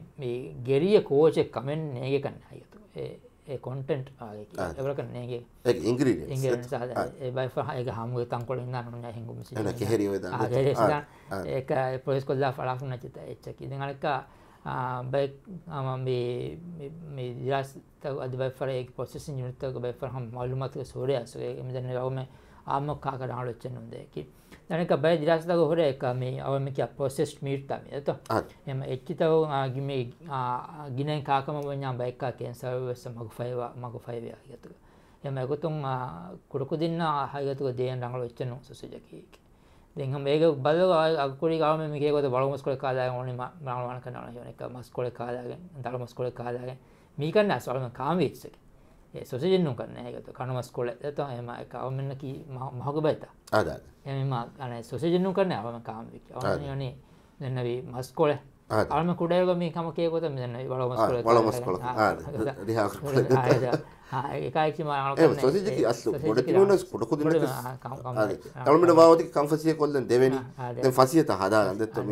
S2: ගෙරිය කෝචෙක් කමෙන් නේගකන්න හයතු කොන්ටෙන්ට් එවරකනගේ ඉංග්‍රී බයිහයක හම තන්කොල න්න හැඟුම ඒක පොස් කොල්ලා පලාහුන චිත එච්චක දෙඟලක බයික් අමබේ දිරස් අධ බයිර පොසි නිිතක බයිරහම් මල්ලුමතක සෝරය සුවේ මදන වම ආමකාකට ආලෝචන හොඳයකි දැනක බය දිරස්දග හොර එක මේ අවමක පොසෙස්් මීර්තමය ඇත එම එච්චිතව ආගිම ගිනයි කාකම වඥා බයික්කා කියෙන් සවස මග ෆයිවා මග ෆයිවයා ගතුක එම එකතුන් කුඩකු දෙන්න හයතුක දයන් රඟල ඔච්චන සුසජකයකි දෙහම ඒක බල අකුරි ගම මේකකොත බලමස් කොල කාදාය ඕන මරණවන කනන යන එක මස් කොල කාදාගෙන් දළමස් කොල කාදාගෙන් මීකන්න අස්වලම කාමීත්සක සොසිජෙන්නුම් කරන එකතු කනුවස්කොල ඇත එම අවමන්නකි මහක බයිත අද එම අන සොසිජෙන්නුම් කරන අවම කාමික යනේ දෙන්නවී මස්කොල අල්ම කුඩයගම කමකයකොත මෙන්න වලමස්කොල වලමස්කොල ඒකාචි ගොඩ පොට කොද තළමට වාවතක
S1: කම්පසිය කොල්දන් දෙවැනි පසිය හදා අදත්ම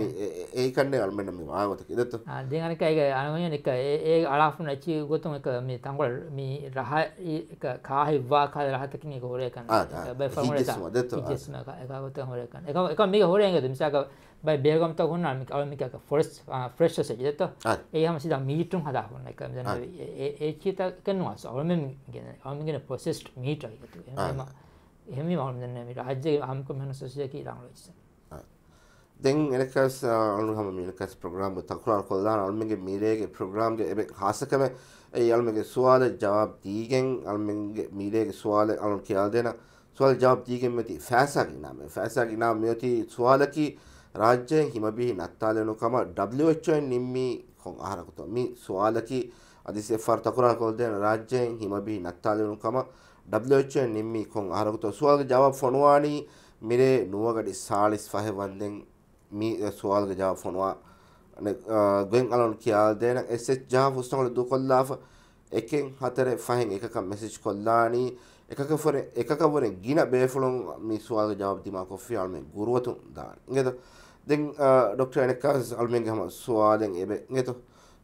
S1: ඒකන්නේ අල්මනම වාවතක දත්තු
S2: දෙගනක එක අනුවය එක ඒ අලාපන ච්චි ගොතුම එක මේ තංගොල් මේ රහ කාහිවා කාද රහතකින හෝරයකන්න බ ම ගොත හොරකන්න එක මේ හෝරයගද මිසාක බයි බේගම තකුන්න අවමික ෆොස් ෆ්‍රෙස්ස සිත ඒහම සිද මීටුම් හදාහන්න එක ඒ චීත කනවා අවම ගෙන අවමගෙන පොසෙස්ට් මීට එකතු එහෙම මවදන්න රාජ්‍ය අමක මෙන සසියකි රංලස
S1: දෙන් එලකස් අනුහම මිලකස් ප්‍රග්‍රම් තකුරාල් කොල්ලාන අල්මගේ මීරේගේ ප්‍රග්‍රම්ගේ එබ හසකම ඒ අල්මගේ ස්වාල ජවාබ් දීගෙන් අල්මගේ මීරේගේ ස්වාල අලුන් කියල් දෙෙන ස්වල් ජවාබ් දීගෙන් මෙති ෆෑසක් ඉනාම ෆෑසක් ඉනා මෙති ස්වාලකී ರಾಜ್ಯ ಹಿಮಬಿ ನತ್ತಾಲೆನು ಕಮ ಡಬ್ಲ್ಯೂ ಎಚ್ ಒ ನಿಮ್ಮಿ ಹೊಂ ಆಹಾರಕುತ ಮಿ ಸುವಾಲಕಿ ಅದಿ ಸೆಫಾರ್ ತಕುರಾಕೋಲ್ದೆ ರಾಜ್ಯ ಹಿಮಬಿ ನತ್ತಾಲೆನು ಕಮ ಡಬ್ಲ್ಯೂ ಎಚ್ ಒ ನಿಮ್ಮಿ ಹೊಂ ಆಹಾರಕುತ ಸುವಾಲ್ಗೆ ಜವಾಬ್ ಫೊಣುವಾಣಿ ಮಿರೆ ನುವಗಡಿ ಸಾಳಿಸ್ ಫಹೆ ವಂದೆಂ ಮಿ ಸುವಾಲ್ಗೆ ಜವಾಬ್ ಫೊಣುವಾ ගෙන් අලන් කියා දෙන එස් ජා පුස්තකට දු කොල්ලාාව එකෙන් හතර ෆහෙන් එකක මෙසිච් කොල්ලානී එකකවරෙ එකකවරෙ ගින බේෆුළුන් මිස්වාග ජාපතිමා කොෆි අල්මෙන් ගුරුවතුන් දාන ගෙත දෙන් ඩොක්ට එනක්කාස් අල්මෙන් හම ස්වාදෙන් එබ ගෙත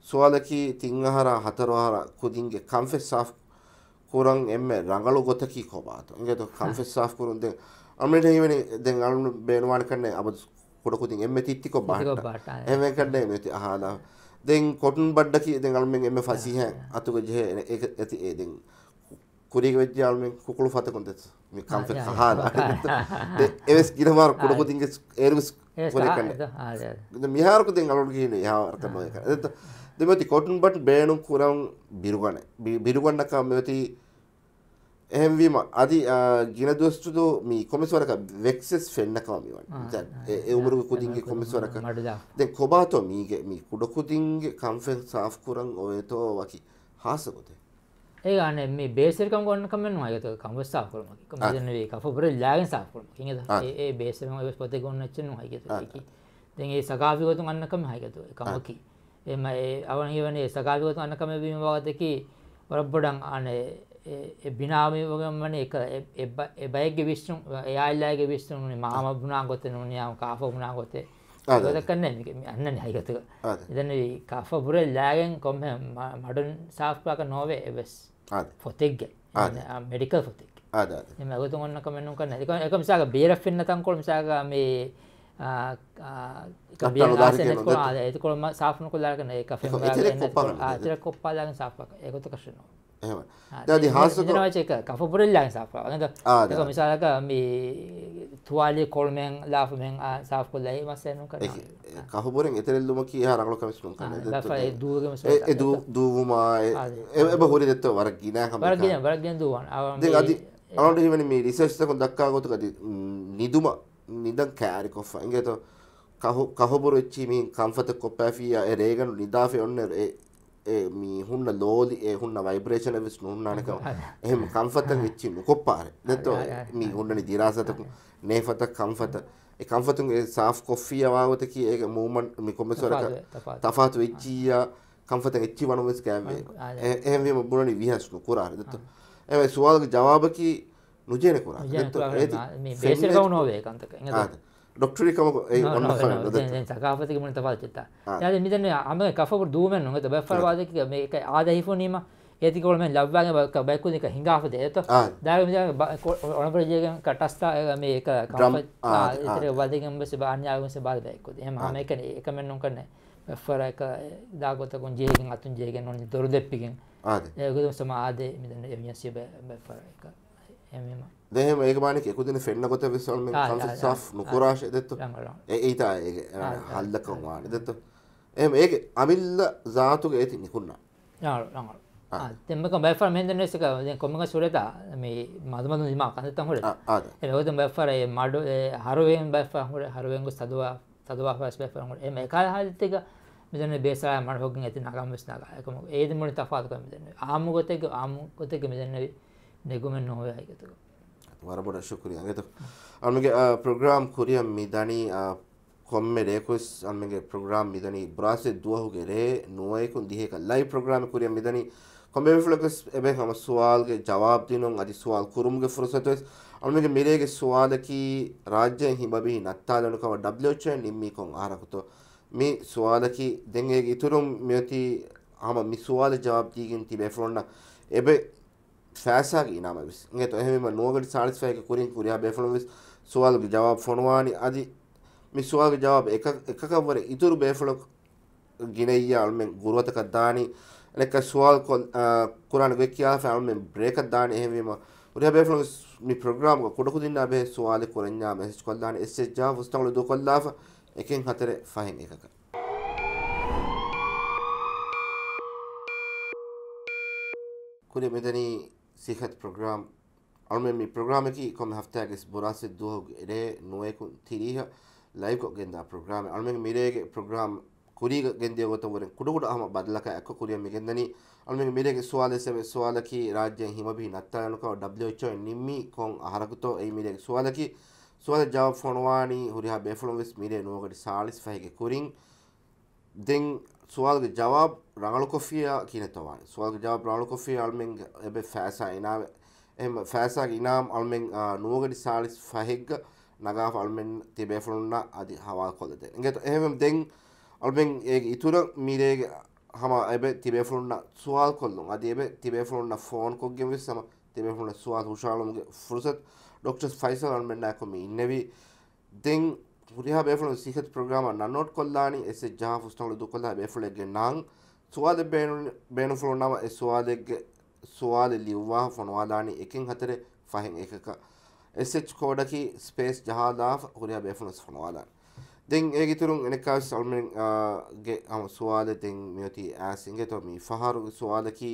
S1: ස්වාදකී තිංහර හතරවාර කුදින්ගේ කම්ෆෙස් සාෆ් කුරන් එම රඟලු ගොතකී කොබාත ගෙත කම්ෆෙස් සාෆ් කුරුන් දෙ අමට ඒවනි දෙන් අලු බේනවාන කරන්නේ අබ කොඩකුතින් එම තිත්තිකො බාට එම කරන්නේ මෙති අහලා දෙන් කොටන් බඩ්ඩකි දෙ අල්මෙන් එම ෆසිහ අතුක ජහ ඇති ඒදෙන් කුරීක වෙච්චාල් මේ කුකුළු පත කොන්දෙස් මේ කම්පෙ කහාන [laughs] ඒ එවස් ගිනමාර කුඩු කුතින්ගේ ඒරුස් කොරකන්නේ මිහාරක දෙන් අලොඩ ගිහින යාවර කරනවා ඒක එත දෙමති කොටන් බට් බේණු කුරම් බිරුගණ බිරුගණක මෙති එහෙම වීම අදි ගින දොස්තුතු මේ කොමස් වරක වෙක්සස් ෆෙන්නකම මේ වන් ඒ උමරු කුදින්ගේ කොමස් වරක දැන් කොබාතෝ මීගේ මේ කුඩු කුදින්ගේ කම්ෆෙන් සාෆ් කුරම් ඔයතෝ වකි හාසකොතේ
S2: ඒගන මේ බේසිරකම් ගොන්න කමෙන් අයත කම සාකරම දනේ කපුර ලාගෙන් සාකරම ඒ බේසම පත ගොන්නච්චන හයකතකි දෙඒ සකාපිවතු අන්නකම හයකතු එකමකි එම අවනහි වනේ සකාපිවතු අන්නකම බීම වගතකි වරබ්බොඩන් අනේ බිනාමය වගම්මන එක එබයගේ විශ්නු එයාල්ලාගේ විශ්නුනේ මාම බුණා ගොත නනයාම කාප වුණා ගොතේ ගොදකන්න අන්න හයිගතක එදන කාපපුර ලෑගෙන් කොම මඩුන් සාස්පාක නොවේ එබෙස් ොතෙක්ග මඩිකල් ොතෙක් ඇගතු ඔන්න කමනු කන්න එකම සාක බේරක්වෙන්න තන්කොළම් සාග මේ ඇතුකොළම සාානක දාරන එක ර කොප්පාදාග සාපක් එකතු කශනවා එහෙම. දැන් දිහාසක වෙනවා ඒක කපපුරල්ලන් සාප්පා. නේද? ඒක මිසාලක මේ තුවාලේ කොල්මෙන් ලාෆමෙන් සාප් කොල්ලා ඒ වශයෙන් කරනවා.
S1: කපපුරෙන් එතරෙල්ලුම කීහා රගල කමිස්මන් කරනවා. ලාෆා ඒ දුවගම සෝ. ඒ දු දුවුමා ඒ බහුරි දෙත්ත වරක් ගිනා කම. වරක් ගිනා වරක් ගිනා දුවන්. දැන් අදි අනොට හිමනි මේ රිසර්ච් එක දක්කා ගොතක නිදුම නිදන් කෑරි කොෆා. ඉංගේතෝ කහ කහබුරෙච්චි මින් කම්ෆත කොප්පෑ ෆියා ඒ රේගන් නිදාෆේ ඔන්න ඒ මිහුන්න ලෝලි එහුන්න වයිබ්‍රේෂණ විස් නුන්නනක එහම කම්පත වෙච්චි නොකොප්පාර නැත මී හුන්නනි දිරාසතකු නේෆත කම්පත කම්පතුන්ගේ සාෆ් කොෆ්ෆිය අවාවතක ඒක මූමන් මිකොමසරක තපාත් වෙච්චීය කම්පත එච්චි වනුවස් කෑමේ එහම බුණනි විහස්නු කුරාර දත ඇ ස්වාල්ග ජවාබකි නුජයනකුරා ඒ ේ නොවේ කන්තක ඇත ಡಾಕ್ಟರಿಕವಾಗ
S2: ಸಕಾಪತಿಗೆ ಮುನ್ನ ತಪಾದಿತ್ತ ಯಾರು ನಿದನ್ನ ಆಮೇಲೆ ಕಫಬರು ದೂಮೆ ನುಂಗತ ಬೆಫರವಾದಕ್ಕೆ ಮೇಕ ಆದ ಹಿಫೋನಿಮ ಏತಿಕೊಳ ಮೇಲೆ ಲವ್ವಾಗೆ ಬೈಕುನಿಕ ಹಿಂಗಾಫದೆ ಏತ ದಾರ ಮಿದ ಒಣಬರ ಜೇಗೆ ಕಟಸ್ತ ಮೇ ಏಕ ಕಾಫ ಇತರ ವಾದಿಗೆ ಮೆ ಸಿಬ ಅನ್ಯ ಆಗಮ ಸಿಬ ಬಾದ ಬೈಕುದೆ ಹೆ ಮಾಮೆ ಕನೆ ಏಕ ಮೆನ್ ನುಂ ಕನೆ ಬೆಫರ ಏಕ ದಾಗೋತ ಕೊಂ ಜೇಗೆ ಅತುಂ ಜೇಗೆ ನೋಡಿ ದೊರುದೆಪ್ಪಿಗೆ ಆದೆ ಏಗುದು ಸಮ ಆದೆ ಮಿದನ್ನ ಎವಿಯಸಿ ಬೆಫರ ಏಕ ಎಮಿಮ
S1: දෙහ ඒකමානක එකුදින ෙන්න්නකොත විසල්ම සා නොකරාශ දෙත්තු ඒතා ඒ හල්ලකවා දෙත්තු එම ඒක අමිල්ල ජාතුක ඇති නිකුන්න
S2: තෙමක බැ මෙදනෙසක කොමක සුරතා මේ මදමද නිමා කඳතන් හොට එලවත බැ්ර මඩු හරුවෙන් බැ්හට හරුවෙන්ගු සදවා සදවා පස් බැ්රහට එම එක හරිතක මෙදන බේසාය මට හොගින් ඇති නගම් විස්නාක එකම ඒද මොනි තපාතුක මෙදන්න ආමුගොතක ආමුගොතක මෙදන්නවී නෙගුමෙන්
S1: නොහොයයිකතුක වරබොඩ ශුකරිය ඇත අමගේ ප්‍රග්‍රාම් කුරිය මිදනී කොම්මෙ රේකුස් අමගේ ප්‍රග්‍රාම් මිදනී බ්‍රාසේ දුවහුගේ රේ නුවයකුන් දිහෙක ලයි ප්‍රග්‍රාම කුරිය මිදනී කොමෙෆලකස් එබේ හම සවාල්ගේ ජවාබ දිනුම් අධි සවාල් කුරුම්ගේ ෆුරසතුවෙස් අමගේ මිරේගේ ස්වාදකී රාජ්‍යයෙන් හිබබී නත්තාලනුකම ඩ්ලෝච නිම්මිකොන් ආරකුතු මේ ස්වාදකී දෙගේ ඉතුරුම් මෙති හම මිස්වාල ජවාබ දීගෙන් තිබේ ෆොන්න එබේ ފައިސާގެ އިނާމެވެސް އެނގެތު އެހެމީމަ ނުވަގަޑި ސާޓިސްފައިގެ ކުރިން ކުރިހާ ބޭފުޅުވެސް ސުވާލުގެ ޖަވާބު ފޮނުވާނީ އަދި މި ސުވާލުގެ ޖަވާބު އެކަކަށްވުރެ އިތުރު ބޭފުޅަކު ގިނެއްޔާ އަޅުމެން ގުރުވަތަކަށް ދާނީ އެނެކަ ސުވާލު ކުރާނ ގޮއްކިޔާފައި އަޅުމެން ބްރޭކަށް ދާނީ އެހެންވީމަ ކުރިހާ ބޭފުޅު މި ޕްރޮގްރާމުގެ ކުޑަކުދިންނާ ބެހެ ސުވާލެ ކުރެއްඥާ މެސެޖް ކޮށްލާނީ އެއްސެއްޖާ ފުސްތަނުޅު ދޫކޮށްލާފަ އެކެން ހަތަރެ ފަހެން އެކަކަށް ކުރި މެދަނީ صيغة بروجرام المهم البروجرام كي كون هفتاجس براس دوه إليه نويكو تيريها لايكو جندا بروجرام المهم ميريجي بروجرام ކުރީގ ގެނދಿಯގޮތަ ވުރެ ކުޑުކުޑ ހަމ ބަދಲಕ އެކ ކުރಿಯ މިގެންދަނީ އަންމެގެ މިރޭގެ ސުވާލެސެވެ ސުވާލަކީ ރާއްޖެއަށް ހިމަބިހި ނައްތާލަނުކަ ޑަބްލިޔު ނިންމީ ކޮން އަހަރަކުތޯ އެއީ މިރޭގެ ސުވާލަކީ ސުވާލ ޖަވަބް ފޮނުވާނީ ހުރިހާ ބެފުޅުންވެސް މިރޭ ނުވަގަޑި ސާޅިސް ފަހެގެ ކުރިން ދެން ಸುವಾಲ್ಗೆ ಜವಾಬ್ ರಾಳುಕೊಫಿಯ ಕೀನೆತ್ತವಾಣಿ ಸುವಾಲ್ಗೆ ಜವಾಬ್ ರಾಳುಕೊಫಿ ಅಳ್ಮೆಂಗ್ ಎಬೆ ಫ್ಯಾಸಾ ಇನಾವೆ එහෙම ෆෑසාග ඉනාම් අල්මෙන් නුවගඩි සාලිස් ෆැහෙක්ග නගා අල්මෙන් තිබේෆලුන්න අධි හවා කොලද ගත එහෙම දෙන් අල්මෙන් ඒ ඉතුර මීරේග හම එබ තිබේෆලුන්න සවාල් කොල්ලු අදේබ තිබේෆලුන්න ෆෝන් කොග්ගෙම සම තිබේෆලුන්න ස්වාල් හුෂාලුන්ගේ ෆුරසත් ඩොක්ටස් ෆයිසල් අල්මෙන්න්නකොම ඉන්නවී දෙන් ರಿಹಾ ಬೇಫುಳ ಸಿಹತ್ ಪ್ರೋಗ್ರಾಮ ನನ್ನೋಟ್ ಕೊಲ್ಲಾನಿ ಎಸ್ ಎ ಜಹಾ ಫುಸ್ತಂಗಳು ದುಕೊಲ್ಲ ಬೇಫುಳೆಗೆ ನಾಂಗ್ ಸುವಾದ ಬೇಣು ಬೇಣುಫುಳು ನಮ ಎ ಸುವಾದೆಗೆ ಸುವಾದ ಲಿವ್ವಾ ಫೊಣವಾದಾನಿ ಎಕಿಂಗ್ ಹತರೆ ಫಹೆಂಗ್ ಏಕಕ ಎಸ್ ಎಚ್ ಕೋಡಕಿ ಸ್ಪೇಸ್ ಜಹಾದಾ ಹುರಿಹಾ ಬೇಫುಳ ಫೊಣವಾದಾನಿ දෙන් ඒ ගිතුරුන් එනකාව සල්මෙන්ගේ අම ස්වාද දෙන් මෙති ඇසින්ගේ තොමී පහරු ස්වාදකි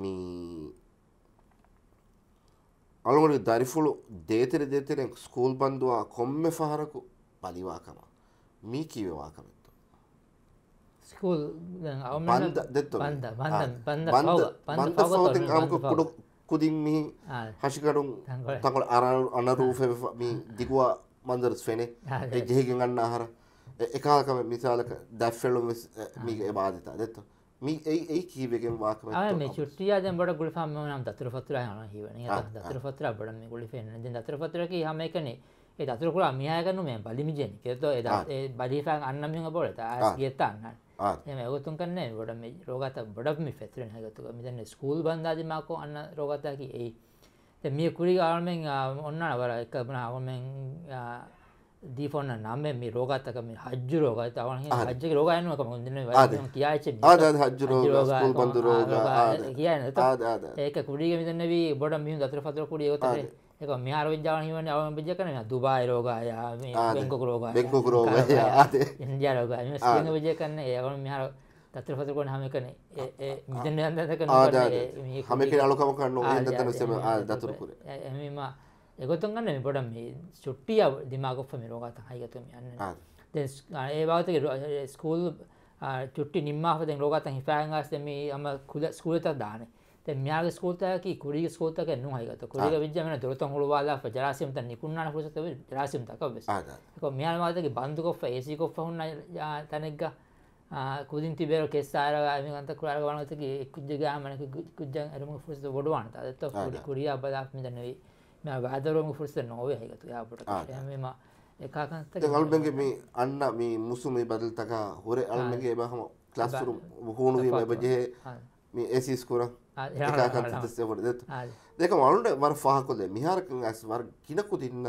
S1: මී ಅಳುವಡಿ ದರಿಫುಳು ದೇತಿರೆ ದೇತಿರೆ ಸ್ಕೂಲ್ ಬಂದು ಆ ಕೊಮ್ಮೆ ಫಹರಕು ಪಲಿವಾಕಮ ಮೀಕಿವೆ ವಾಕಮಿತ್ತು
S2: ಸ್ಕೂಲ್ ಬಂದ ದೆತ್ತು ಬಂದ ಬಂದ ಬಂದ ಫೌತಿಂಗ್ ಆಮಕು ಕುಡು
S1: ಕುದಿಂ ಮಿ ಹಶಿಗಡು ತಂಗಳ ಅರ ಅನರೂಫೆ ಮಿ ದಿಗುವ ಮಂದರ್ಸ್ ಫೆನೆ ಜೆಹಿಗೆ ಅಣ್ಣ ಆಹಾರ ಎಕಾಲಕ ಮಿಸಾಲಕ ದಫೆಳು ಮಿ ಬಾಧಿತ ದೆತ್ತು ඒ කීවකෙන් වාක මේ
S2: චුට්ටිය දැන් බඩ ගුලි ම නම් දතුර පතුර යන හිවන දතුර පතර බඩ ගුලි පෙන්න දතුර පතරක හම එකනේ ඒ දතුරකුල අමියයකනු මේ බලිමිජන කෙතෝ එ බලිකාන් අන්නමිහ බොලත ගත්ත අන්න එම ඇවතුන් කන්න ගොඩ මේ රෝගත බඩක් මි පෙතරෙන හැතුක මෙතන්න ස්කූල් බන්ධාදමකෝ අන්න රෝගතකි ඒ මිය කුරි ආල්මෙන් ඔන්න අවර එක බන අවමෙන් දීපොන්න නම්ම මේ රෝගත්තකම හජ්ජු රෝග තවන හජ්ජ රෝගයනක මුදන කියාච හජ්ජ රෝග පන්තු රෝග කියන ඒක කුඩිය මෙතන වී බොඩ මිහු දතර පතර කුඩිය ොත එක මෙයාර විද්‍යාව හිවන අවම බිජ කරන දුබායි රෝගය බෙංකොක රෝග බෙංකොක රෝග ඉන්දිය රෝග විජය කරන්න ඒවන මෙහාර තත්‍ර පතර කොන හම කන මිදන අන්දක හමක අලුකම කරන්න දතනසම දතුරපුර එමම එකතුන්ගන්න පොට මේ චුට්ටිය දිමාගොප්ම රෝගත හයගතුම යන්න ඒවාතක ස්කූල් චුට්ටි නිම්මාහතෙන් රෝගතන් හිපෑන්ගස්තම ම කුල ස්කූලත දාන මෙයාග ස්කෝතයක කුඩි ස්කෝතක නු හයක කුඩ විජමන දොරත හොළුවාලා ජරසයමත නිකුණන පුසත රාසිමතක වෙස් මෙයාවාතක බන්ධකොප්ප ඒසිකොප්ප හුන්න තැනෙක්ග කුදින් තිබෙර කෙස්සාර මිගන්ත කුරාර වනතක කුද්ජගාමනක කුද්ජන් අරම පුස ොඩුවන්ත කුඩිය අබදක්මිදනවේ මෙයා ගාදරෝම ෆුල්ස නොවේ හයකතු යාපට මෙම එකකාන්ත අල්බගේ
S1: මේ අන්න මේ මුසු මේ බදල් තකා හොර අල්මගේ බහම ලස්සරු හුණුවීම එබජයේ මේ ඒසිස්කුර ඒකාකන්තතස්යකොට දෙතු දෙක මලුන්ට වර පහකොද මිහාරක ඇස් වර කිනකු තින්න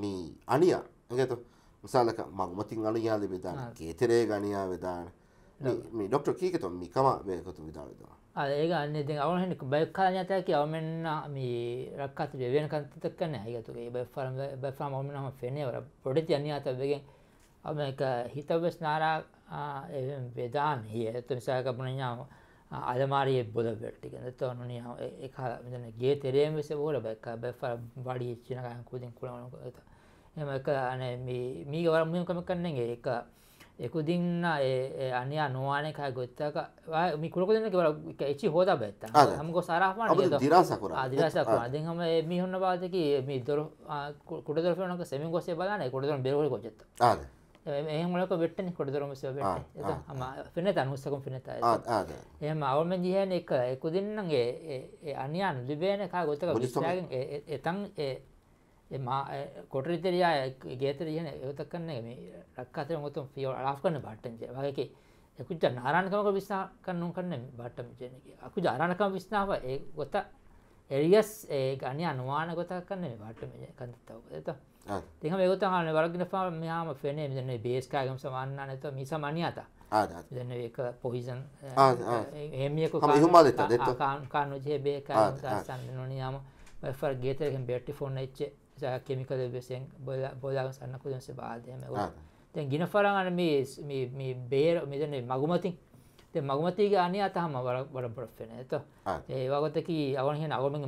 S1: මේ අනියා ඇගතු මසාලක මගමතින් අනුයාද වෙදාන කේතරේ ගනියා වෙදාන මේ ඩොක්ටර් කීකතුන් මිකම වේකතු විදාවෙදවා
S2: ඒගන්න ඉතින් අවුලහෙන බයික්කාලඥතයකි අවමෙන්න්න මේ රක්කත් වෙන කන්තකන ඇතුක බයිම් බයිම් අවමනම ෆෙනවර පොඩිති අනියාතබගෙන් අම එක හිතවස් නාරා වෙදාන් හිය ඇතු නිසාකපනඥාව අදමාරය බොද වැට්ටිකන තවනුන එකහල මෙතන ගේ තෙරේම වෙස බෝල බැක්ක බැ බඩි චිනකයන් කුතින් කුලනක ඇත එම එක අන මීගවරමුම කම කරන්නගේ එක එකදින්න අනය අනුවානය කය ගොත්තක මිකුලක දෙන්න කවර එච්චි හෝද බැත්ත හමක සරහම දිරසකර අදිරසක අදහම මිහන්න පාතක මිදර කුඩදරනක සෙම ගොස බලන කොඩදර බෙරවල ගොචත් ඒමලක වෙට්ටන කොඩදරම
S1: ම
S2: පෙන තනුස්සකම පිනත එම අවම දිහන එක එකු දෙන්නගේ අනියන් ලිබේනකා ගොත්තක ගිස්ාගෙන් එතන් කොටරි තෙරයා ගේතර කියන ඒවතක් කන්න මේ රක්කාතර මුතුම් ෆියෝ අලාෆ් කරන බට්ටන්ජ වගේ එකුජ නාරාණකමක විශ්නා කන්නුම් කරන බට්ටම් ජනක අකුජ ආරණකම විශ්නාව ඒ ගොත එරියස් ඒ ගනි අනුවාන ගොතක් කන්න බට්ටම කන්තත්තව එත තිහ ගොත හන වරගෙන පා මෙයාම ෆෙනේ දන බේස්කාගම් සවන්න නැත මිස මනියත දන ඒක පොහිසන් හෙමියකු හමදත කාන්නු ජේ බේකා දසන්න නොනයාම ෆර් ගේතරකින් බෙට්ටි ෆෝන් එච්චේ කැමිකල වෙසෙන් බොලාග සන්න කුදන්ස බාදයම තැ ගින පරගන්න මේ බේර මෙදන මගුමතින් මගමතිගේ අනය අතහම වර බර පොර්ෙන ඇත ඒ වගතක අවනහ අවම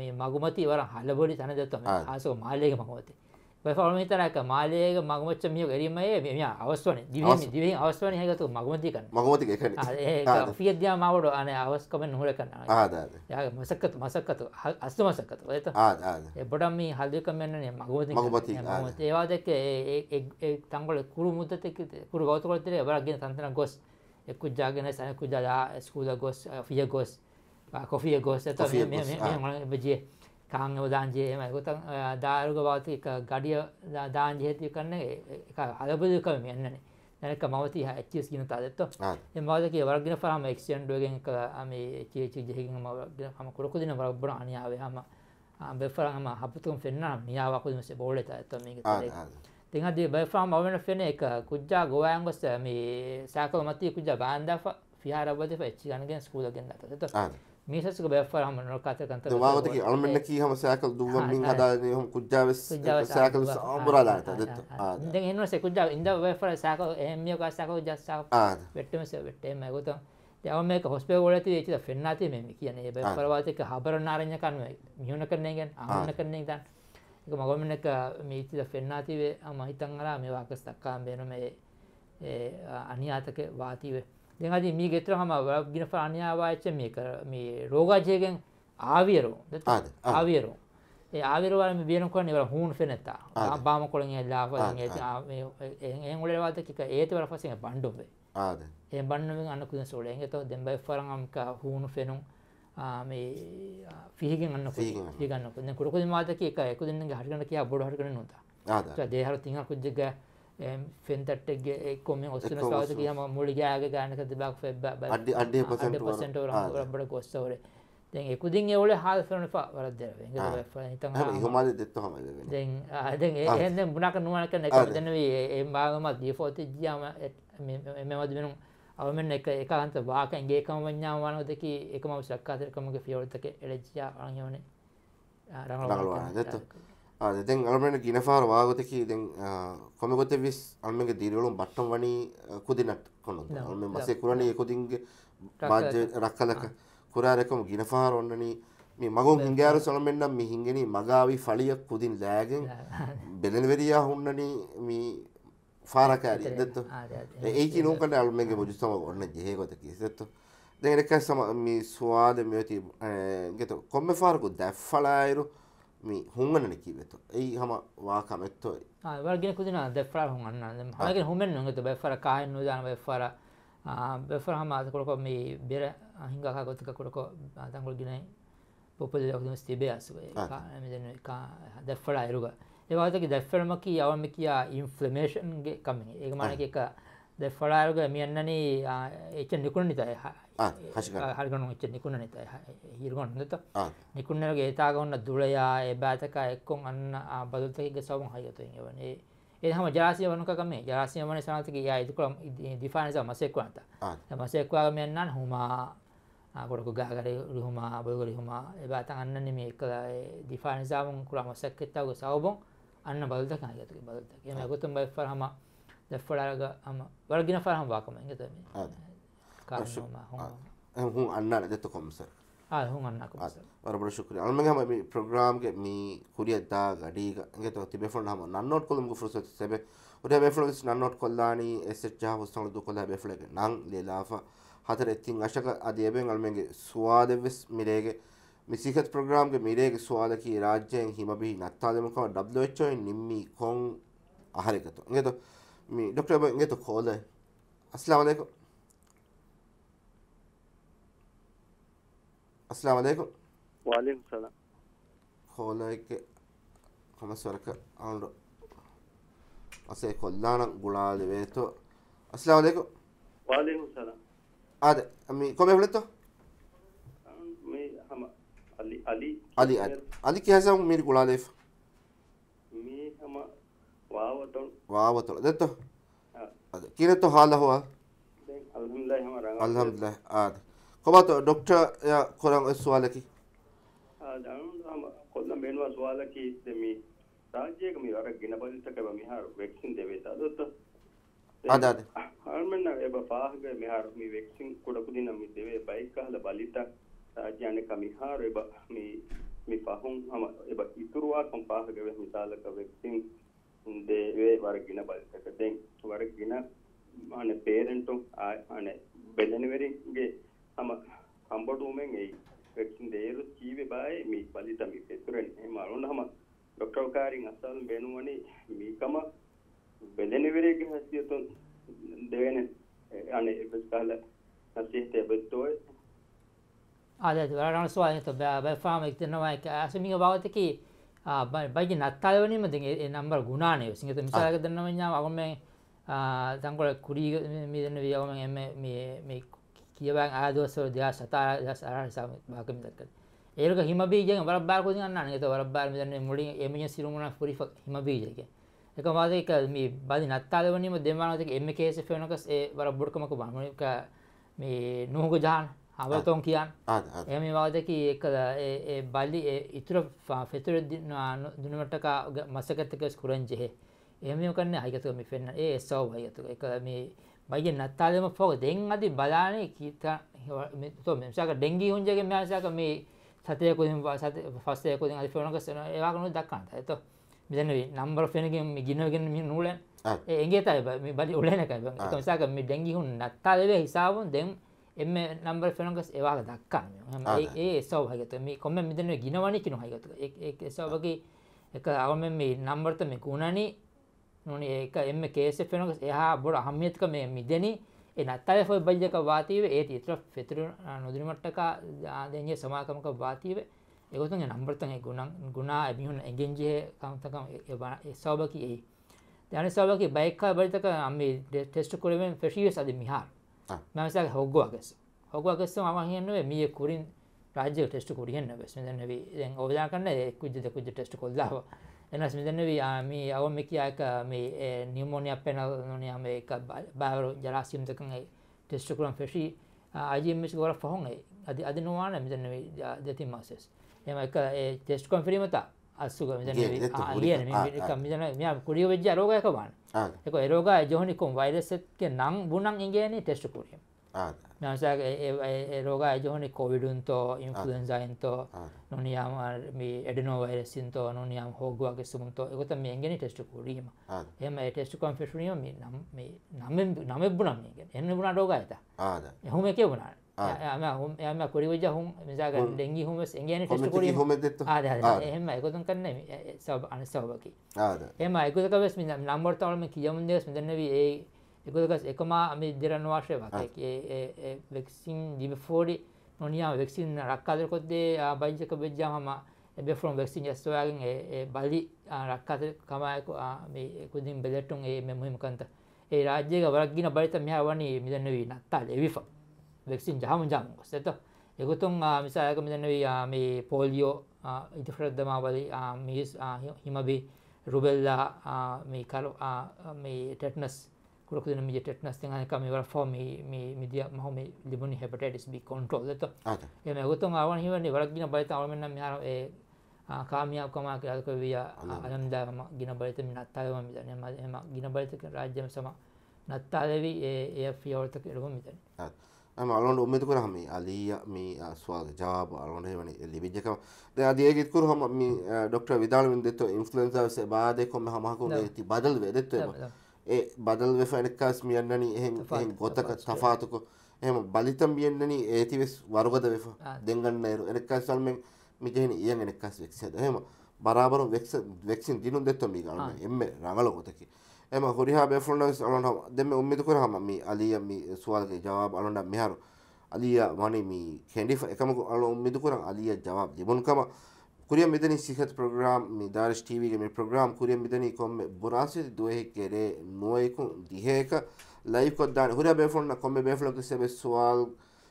S2: මේ මගුමති වර හල්ලබොඩි තැන දත්ව ආසෝ මාලයක මගවතේ බයිෆෝර්ම විතරක් මාලයේක මගමච්ච මියෝ එරීමයේ මෙයා අවස්වනේ දිවෙහි දිවෙහි අවස්වනේ හැගතු මගමති කරන මගමති එකනේ ඒක ෆියද්‍යා මාවඩ අනේ අවස්කමෙන් නුහුල කරනවා ආ ආ යාගේ මසක්කතු මසක්කතු අස්තමසක්කතු ඒත ආ ආ ඒ බොඩම් මේ හල්දකමන්නේ මගමති
S1: මගමති
S2: ඒ වාදක ඒ ඒ තංගල කුරු මුද්දතේ කුරු ගෞතකොලතරේ වරගෙන තන්තන ගොස් එක්කුජාගෙන සනකුජලා ස්කූල ගොස් ෆිය ගොස් කොෆිය ගොස් එතන මේ මේ මේ මම බජේ කාංගව දාංජය එහෙමයි. ගොතන් දාරුග වාතික ගඩිය දාංජය හේතු කරන එක අලබුදුකම යන්නේ. දැනක මවති එච්චස් කියන තාදෙත්ත. ඒ මවදකේ වර්ගින ෆාම එක්ස්ටෙන්ඩ් එකෙන් එක මේ එච්චස් ජෙහිකින් මවගෙන හම කරකු දින වරබ්බර අනියාවේ හම බෙෆරම හපතුම් ෆෙන්නා නියාව කුදුම සේ බෝලේ තාදෙත්ත මේක තාදෙත්ත. තින් අද බෙෆරම මවෙන ෆෙන එක කුජ්ජා ගෝයන්ගොස් මේ සාකව මතිය කුජ්ජා බාන්දා ෆිහාරබදේ ෆෙච්චි ගනගෙන ස්කූල් එකෙන් දාතෙත්ත. මේසස්ක බැප්පරහම නොකතකන්ත දවාවතක අල්මන්න කීහම
S1: සෑකල් දුවමින් හදාදය හම කුද්ජාවස් සෑකල් සම්බරදාත
S2: ද එන්න සෙකුද්ජා ඉද වැපර සෑක එමියක සැක ජස්සාක් වෙට්ටමස වෙට්ටේම ගොත යවමක හොස්පේ ොලත චිත ෙන්න්නාති මෙම කියන බැපරවාතක හබර නාරඥ කනුව මියුණ කරනයගෙන් ආන කරනෙක් දන් එක මගොමනක මීචිත ෆෙන්න්නාතිවේ මහිතංගලා මේ වාකස් දක්කා බේනම අනියාතක වාතිවේ දැන් අද මේ ගෙතර හම ගිනප අන්‍යාවාච්ච මේ කර මේ රෝගාජයගෙන් ආවියරෝ ආවියරෝ ඒ ආවිරවල බියනකොට ඉවර හූන් ෆෙනතා බාම කොළන් එල්ලාව එහෙන් උලේවාත කික ඒතවල පස්සේ බණ්ඩොබේ ආද ඒ බණ්ඩොබෙන් අන්න කුදෙන් සෝලේ එතකොට දෙම්බයි ෆරන් අම්ක හූන් ෆෙනුන් මේ ෆිහිගෙන් අන්න කුදෙන් ෆිහිගෙන් අන්න කුදෙන් කුරුකුදෙන් මාතක එක එක දෙන්නගේ හරිගන්න කියා බොඩ හරිගන්න නෝතා ආද ඒ දෙහර තිංහ කුජ්ජගේ ఫిన్తట్కి ఎక్కువ మేము వస్తున్న తర్వాత మూడు యాగ కానక పర్సెంట్ రబ్బడకు వస్తావరే දැන් එකුදින් එවල හාල් කරන වරද්දර එ බුණක නුවනක නැකදනවේ ඒ බාගමත් දීපෝති ජාම මෙමද වෙනු අවමෙන් එක එකන්ත වාකන්ගේ කමඥාව වනෝදක එකම සක්කාතරකමගේ ෆියෝල්තක එලජ්ජා අංයෝනේ රඟ
S1: දෙන් අල්මට ගිනපාර වාගතකි දෙ කොමකොත විස් අල්මගේ දීරවලුම් බට්ටම් වනී කුදිනට කොනුත් අල්ම මසේ කුරණය කොදින්ගේ බාජ්‍ය රක්කලක කුරාරකම ගිනපාර ඔන්නනී මේ මගෝ හිංගයාර සොළමෙන්න්නම් මිහිංගෙන මගාවි ෆලියක් කුදින් ලෑගෙන් බෙලෙනවෙරයා හුන්නනී මී ෆාරකාර දත්තු ඒක නෝකට අල්මගේ බොජුස්තම ඔන්න ජයකොත කිසිත්තු දෙරක සම මේ ස්වාද මෙති ගෙත කොම්ම ෆාරකු දැෆ්ෆලායිරු මේ හුන්ගනන කිවෙතු ඒ හම වා කමෙත්තොයි
S2: වර්ගෙන කුදින දෙෙර හුන්න්න හගේ හුමෙන් නොගතු බෙර කායන් දන ෙර බෙර හම අතකොරකො මේ බෙර අහිංගකා ගොතක කොරකො අතංගොල් ගිනයි පොපද දක්ම ස්තිබේ අසුවේ දෙෙර අයරුග ඒවාතක දෙෙරමකි අවම කියා ඉන්ෆලමේෂන්ගේ කමින් ඒ මනක එක දෙෆලාල්ග මියන්නනේ එච්ච නිකුණ නිතයි හල්ගන එච්ච නිකුණ නිතයි හිරගොන් නත නිකුණලගේ ඒතාගවන්න දුළයා එබෑතක එක්කොන් අන්න බදුතක සවම හයතුන් වනේ එහම ජාසිය වනුකමේ ජාසිය වන සනතික යා ඉතුකළ දිිානස මසෙක්වන්ත මසෙක්වාග මෙන්නන් හුමා ගොඩකු ගාගර රුහුමා බොගලිහුමා එබාත අන්න නෙම එකල දිිානිසාමන් කුලා මසක්කෙත්තාවගේ සවබොන් අන්න බලදක හයතුක බලදක ගොතුම් බයි පරහමා දෙොඩාග වලගෙන පරහම් වාකමෙන් ගතම
S1: හුන් අන්න දෙත කොමසර වරබට ශුක්‍ර අල්මගම මේ ප්‍රග්‍රාම්ගේ මී කුරියද්දා ගඩීග ගත තිබ ොන් හම නන්නොත් කොළම් ෘසත් සැබ ොට බෙලස් නන්නොත් කොල්ලානී එස්සච්චා හුස්සල දු කොලා බෙලක නං ලේලාාව හතර එත්තින් අශක අධියබෙන් අල්මගේ ස්වාදවෙස් මිරේගේ මිසිකත් ප්‍රග්‍රාම්ගේ මිරේගේ ස්වාදකී රාජ්‍යයෙන් හිමබිහි නත්තාදමකව ඩ්ෝ නිම්මී කොන් අහරකතු ගතු මේ ඩොක්ටර් එබන් එතොක් හොඳයි අස්ලාමලයකු අස්ලාමලයකු වාලිම් සල හෝලයක හමස්වරක අවුඩු අසේ කොල්ලාන ගුණාද වේතු අස්ලාමලයකු
S3: වාලිම් සල
S1: ආද අමි කොමේ වලතෝ
S3: මේ හම අලි අලි අලි
S1: අලි කියාසම් මීර ගුණාදේ
S3: මේ හම වාවතොන්
S1: वाह तो देखो किने तो हाल हुआ
S3: अल्हम्दुलिल्लाह
S1: आद कोबा तो डॉक्टर या कोरंग सवाल की
S3: කොල්ල මෙන්වා ස්වාල කීත මේ රාජ්‍යයක මේ අර ගෙන බලිතක මෙහාර වැක්සින් දෙවේ තදොත් අද අද හර්මන්න එබ පාහග මෙහාර මේ වැක්සින් කොඩපු දින මේ දෙවේ බයික් අහල බලිත රාජ්‍යයන කමිහාර එබ මේ මේ පහුම් හම එබ ඉතුරුවා කම් පාහග වෙ මිසාලක වැක්සින් දේවේ වරගින බලතකදෙන් වරගින අන පේරෙන්ටුම් අන බෙදනවරින්ගේ හම හම්බඩුමෙන් ඒ වෙක්සින් දේරු ජීවේ බයි මේ බලිතම පෙතුරෙන් එම අරුණ හම ඩොක්ටර් කාරින් අසල් බෙනුවනි මේකම බෙදනවරේගේ හස්තියතුන් දෙවෙන අන එබස්කාල හස්තියතේ බෙත්තෝයි
S2: ආදත් වරණ ස්වායත බෑ බෑ ෆාම එක්තනවා එක අසමිග බවතකී ಬೈಗೆ ನತ್ತಾಳವನಿ ಮದಿಂಗೆ ನಂಬರ್ ಗುಣಾಣೆ ಸಿಂಗತ ಮಿಸಾಲಕ ದನ್ನಮ ನ್ಯಾ ಅವಮೆ ತಂಕೊಳ ಕುಡಿ ಮಿದನ್ನ ವಿ ಅವಮೆ ಎಮ್ಮೆ ಮಿ ಮಿ කියවන් ආදෝසව දයා සතා සාරසම භාගම දක්කද ඒක හිම බීජයෙන් වරක් බාර කොදින් අන්න නේද වරක් බාර මෙතන මුලින් එමිය සිරුමුණ පුරි හිම බීජයක එක වාද එක මේ බදි නත්තාලවනීම දෙමානෝතක එම් කේස් ෆෙනකස් ඒ වර බුඩකමක බහමනික මේ නෝග ජාන අවතෝන් කියන්න එම වාදකි බල්ලි ඉතුර ෆෙතුර දුනමටක මසකත්තක ස්කුරංජෙහෙ එහමෝ කරන්න අහිකතුම පෙන්න්න ඒ සව හයතු එක මේ මගේ නත්තාලම පෝක දෙන් අති බලානේ කීත මෙසාක ඩෙංගි හුන්ජගේ මසාක මේ සතයකු සත පස්සයකු අි ෆනක සන ඒවාකනු දක්කන්න ඇත මෙදැන නම්බර ෆෙනගෙන් ගිනගෙන මේ නූලන් ඒගේ තයි මේ බලි උලනක මසාක මේ ඩැගිහුන් නත්තාලවේ හිසාාවන් දෙම් එම නම්බර් ෆෙනොගස් ඒවාල දක්කාන්න ඒ ඒසෝ හගත මේ කොම මිදන ගිනවන කිනු හගත ඒසෝ වගේ එක අවම මේ නම්බර්ත මේ කුණනි නොන ඒක එම කේස ෆෙනොගස් එහා බොඩ හම්මියතික මේ මිදනී එනත්තය ොයි බල්ජක වාතීව ඒ ඉත්‍ර ෆෙතුරු නොදුරිමට්ටක ආදයගේ සමාකමක වාතීව ඒගතුන් නම්බර්තන් ගුණන් ගුණා ඇබිහුන් ඇගෙන්ජය කමතකම සෝභකි ඒ යන සෝභකි බයික්කා බරිතක අම්ම ටෙස්ට කොරෙන් ෆෙශීව සද මිහාර මමසල් හොග්ගුවගස හොගවගස මම කියන්නවේ මිය කුරින් රාජ්‍ය ටෙස්ට කුරියන්න ස්මදනවී දැන් ඔබදා කන්න කුජත කුජ ටෙස්ට කොල්ලාව එන ස්මදනවී ආම අවම කියක මේ නිියමෝනය පැනල් නොනයාම එක බෑවරු ජලාසිම්තකන් ටෙස්ට කරම් ෆෙෂී ආජමි ගොර පහොන්ගේ අද අද නොවාන මිදනවී ජති මාසෙස් එම එක ටෙස්ට කොන්ෆිරිමතා කුඩිය වෙජ රෝගයකවන් එක එරෝග ජොහනිකුම් වෛරසත්ක නං බුණන් ඉගේන ටෙස්ට කුරියම් රෝග ජොහනි කොවිඩුන්තෝ ඉන්ලන්සයින්තෝ නොනියම් එඩනෝවරසින්තෝ නොනියම් හෝගවාගේ සුමුන්තෝ එකත මේ ගෙන ටෙස්ට කුරීම එම ටෙස්ට කොන්ෆිෂනියම නම නම බුණම්ගෙන එන්න බුණ රෝග ඇත එහොම එක වුණාට හොම යම කොරිවජ හොම් මසාක ඩෙගි හොම ගැන ටෙට කොර හොම එහම එකතුන් කරන සබ අනස්සවකි එම එකකවස් මි නම්බර්තවලම කියමුදෙස් දන්නව ඒ එකකස් එකමා අමි දෙරන් වාශය වතේ වෙක්සින් දිිබෆෝඩි නොනියාව වෙක්සින් රක්කාදර කොද්දේ බයිජක බෙද්ජාහම එබෙෆරම් වෙක්සින් ජස්තවයාගෙන් බලි රක්කාත කමයකු කුදින් බෙලටුන් ඒ මෙමහිමකන්ත ඒ රාජ්‍යක වරක්ගින බරිත මෙහ වනී මිදන්නවී නත්තාල් එවිෆා වෙක්සින් ජාමුන්ජාමුගොස් එත එගුතුන් මිසායකමදනවී මේ පෝල්ියෝ ඉතිෆරද්ධමාවලි මිස් හිමබී රුබෙල්ලා මේ කල මේ ටෙටනස් කුරකදන මිජ ටෙටනස් තිහනක මේ වල ෆෝම මේ මිදිය මහම ලිබුණ හැපටස් බි කොන්ට්‍රෝල් ත එම ගොතුන් අවන් හිවන්නේ වරක්ගෙන බයිත අවමන යාර කාමියාවකමා කරක විය අනම්දාම ගින බලිත නත්තාලම මිදන ම ගින බලිතක රාජ්‍යම සම නත්තාලවී ඒ එ ෆියවර්තක එරහු මිතන
S1: ಅಲ್ಲೊಂದು ಉಮ್ಮಿದ ಕುರ ಹಮ್ಮಿ ಅಲಿಯ ಮೀ ಸ್ವಾಗ ಜವಾಬು ಅಲ್ಲೊಂದು ಹೇವಣಿ ಲಿಬಿಜ್ಜಕ ದೆ ಅದು ಹೇಗೆ ಇದ್ಕುರು ಹಮ್ಮ ಮೀ ಡಾಕ್ಟರ್ ವಿದಾಳ ಮಿನ್ ದಿತ್ತು ಇನ್ಫ್ಲುಯೆನ್ಸಾ ವಿಸೆ ಬಾದೆಕೊಮ್ಮೆ ಹಮ್ಮ ಹಾಕು ತಿ ಬದಲ್ ವೆ ದಿತ್ತು ಎಮ ಎ ಬದಲ್ ವೆ ಫೈನಕ್ಕಾಸ್ ಮಿ ಅನ್ನನಿ ಹೆಂ ಹೆಂ ಗೊತಕ ತಫಾತುಕು එහෙම බලිතම් බියන්නන ඒතිවෙස් වරුගද වෙ දෙගන්න රු එනක්කස්වල්ම මිජෙන ඒ එනක්කස් වෙක්ෂද හෙම බරාබරු වෙක්සින් දිනුම් දෙත්ව මි ගන්න එම රඟල ගොතකි එම හුරිහා බෙෆුන්ඩස් අනොට දෙම උම්මිතු කරහම මේ අලිය මේ සුවල්ගේ ජවාබ අනොට මෙහරු අලිය වනේ මේ කෙඩි එකමකු අල උම්මිදු කරන් අලිය ජවාබ දෙබුන්කම කුරිය මෙදනි සිහත් ප්‍රග්‍රාම් මේ දාර්ශ ටීවගේ මේ ප්‍රග්‍රාම් කුරිය මෙදනි කොම්ම බොරාසිති දුවහෙක් කෙරේ නුවයකු දිහේක ලයි කොද්දාන හුර බෙෆුන්න කොම්ම බෙෆලොක සැබ සුවල්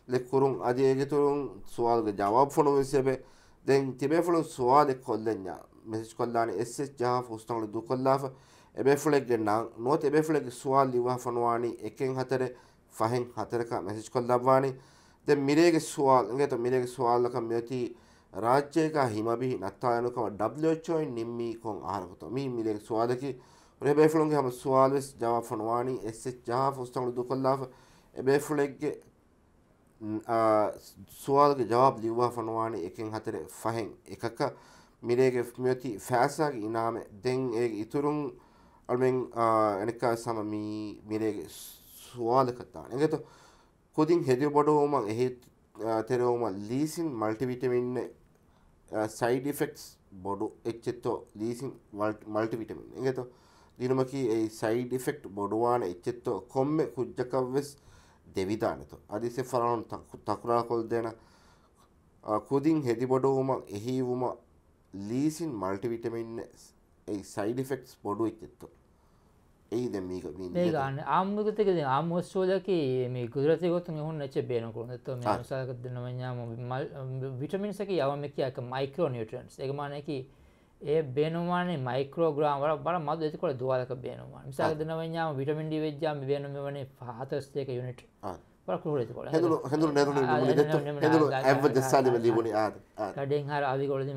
S1: ලෙක්කුරුන් අදියගෙතුරුන් සුවල්ගේ ජවාබ ෆොනුවෙන් සැබේ දැන් තිබේෆලොන් සුවාදෙක් කොල්ලෙන්ඥා මෙසිස් කොල්ලාන එස් ජහ ෆස්ටල දු කොල්ලාා එබෙෆලෙක්ගේ නං නොත් එබෙෆලෙක් ස්වාල් ලිවාහනවානි එකෙන් හතර ෆහෙන් හතරක මැසිච් කොල් ලබ්වානි දෙ මිරේගේ ස්වාල් ගත මිරේගේ ස්වාල්ලක මෙති රාජ්‍යයක හිමබි නත්තායනුකම ඩ්ලෝචෝයි නිම්මී කොන් ආරකුත මී මිරේගේ ස්වාදකි රෙබෙෆලුන්ගේ හම ස්වාල්වෙස් ජවාෆනවානි එස් ජා ෆස්තඟු දුකොල්ලාාව එබෙෆලෙක්ගේ ස්වාල්ගේ ජවාබ ලිවාහනවානි එකෙන් හතර ෆහෙන් එකක මිරේගේ මෙති ෆෑසාගේ ඉනාම දෙන් ඒ ඉතුරුන් ஒல்மேங் எனக்கா சம மீ மிரேக சுவாத கத்தான் எங்கத்து කුතින් හෙදපොටහෝම එහි තෙරෝම ලීසින් මල්ටිවිටමින්න සයිඩෆෙක්ස් බොඩු එච්චෙත්තෝ ලීසින් මල්ටිවිටමින් එකත දිනමකි ඒ සයිඩෆෙක්් බොඩුවාන එච්චෙත්තෝ කොම්ම කුද්ජකක්වෙස් දෙවිධානතු අදිසි ෆරවුන් තකුරා කොල් දෙන කුදින් හෙදිබොඩුවම එහිවුම ලීසින් මල්ටිවිටමින්න ඒ සයිඩෆෙක්ස් බොඩු එච්චෙත්තෝ ඒද මේක ගන්න
S2: ආමුගතකද ආමෝස්්‍රෝලක මේ ගුදරතයගොත්තුම හුන් ච බේනකරුනත සාක දනවඥාම විටමින්සක යවමකයක මයිකරෝ නිියටන්ස් එකමානයකි ඒ බේනවානේ මයිකරෝග්‍රාම් වල බල මද ඇතිකොට දවාලක බේනවා සාක දනවඥාම විටමින්ඩි වෙච්ජාම බේනම වනේ පහතස්තයක යුනිට
S1: ආත් හැඳුරු නැරුණ හැඳුරු ඇව දෙස්සාලම ලිබුණි ආද
S2: ගඩෙන් හර අවිකොලද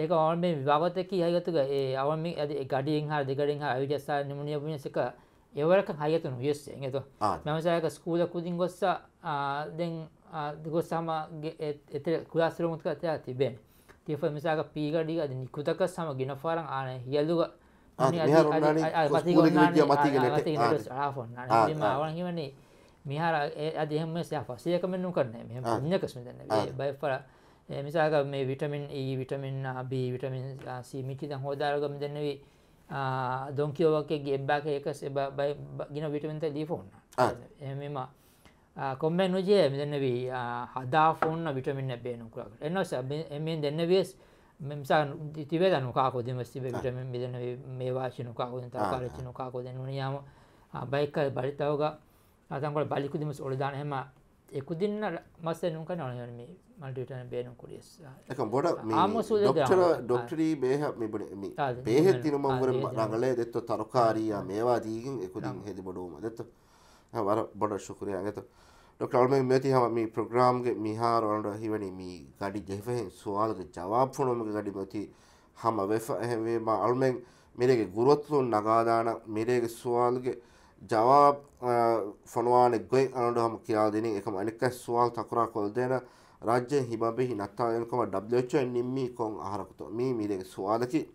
S2: ඒක ඔවන්ම විභාගතක හයගතුක ඒ අවම ගඩියෙන් හර දෙකඩෙන් හර අවිජස්සා නිමුණිය පුණසක එවරක හයතුන යස් එතු මෙමසායක ස්කූල කුදින් ගොස්ස දෙන් ගොස්සාම එත කුලාස්රමුත්ක අතයා තිබෙන් තිය මිසාක පීගඩික අද නිකුතක සම ගෙන පාරන් ආන හියල්ලුග මතිග ආ ාවන් හිවන්නේ මෙහර අද එහෙම පසයකම නොකරන මෙම පුඥකස්ම දන්න බයිපර මිසාක මේ vitamin A vitamin B vitamin සීමිචිත හෝදාරගම දෙන්නවී දොංකියෝවගේ ගෙබ්බාක එක එබ ගෙන විටමින්ත දීෆෝන්න එමම කොම්බැන් නොජය මෙදන්නවී හදා ෆෝන්න විටමින් බේනුකරට එනොස එමෙන් දෙන්න වේස් මෙසා තිවේ දනුකාකො දෙම ස්තිබ විටමින් බිදන මේ වාශනුකාකොද තරකාරච්චනුකාකො දෙනුන යාම බයිකල් බරිතවගා අතන්කොල බලිකුදිම ඔලදාන හෙම එකුදින්න මස්සනුම් කනන මේ මල්ටටන බේනු කොඩියස් එක බොඩ ඩොක්ටර ඩොක්ටරී බේහම බේහෙත් තිනමංගර රගලය
S1: දෙත්ව තරුකාරීය මේවා දීගින් එකුදින් හෙදි බොඩුවම දෙත්ත වර බොඩ ශුකරය ඇත ඩොක්ටල්ම මෙති හම මේ ප්‍රග්‍රාම්ගේ මිහා රොන්ඩ හිවනි මේ ගඩි ජෙහෙන් ස්වාලක ජවාප්පුනොමක ගඩි මති හම වෙෆ ඇහැවේම අල්මෙන් මෙරගේ ගුරොත්ලුන් නගාදාන මෙරේගේ ස්වාල්ගේ ජවාබ ෆොනවානෙ ගොයි අනුඩහම කියාදෙන එකම අනිකයි ස්වාල් තකරා කොල් දෙන රාජ්‍ය හිබබෙහි නත්තායනකම ඩ්ෝ නිම්මී කොන් අහරකුතු මේ මීදෙන් ස්වාදකි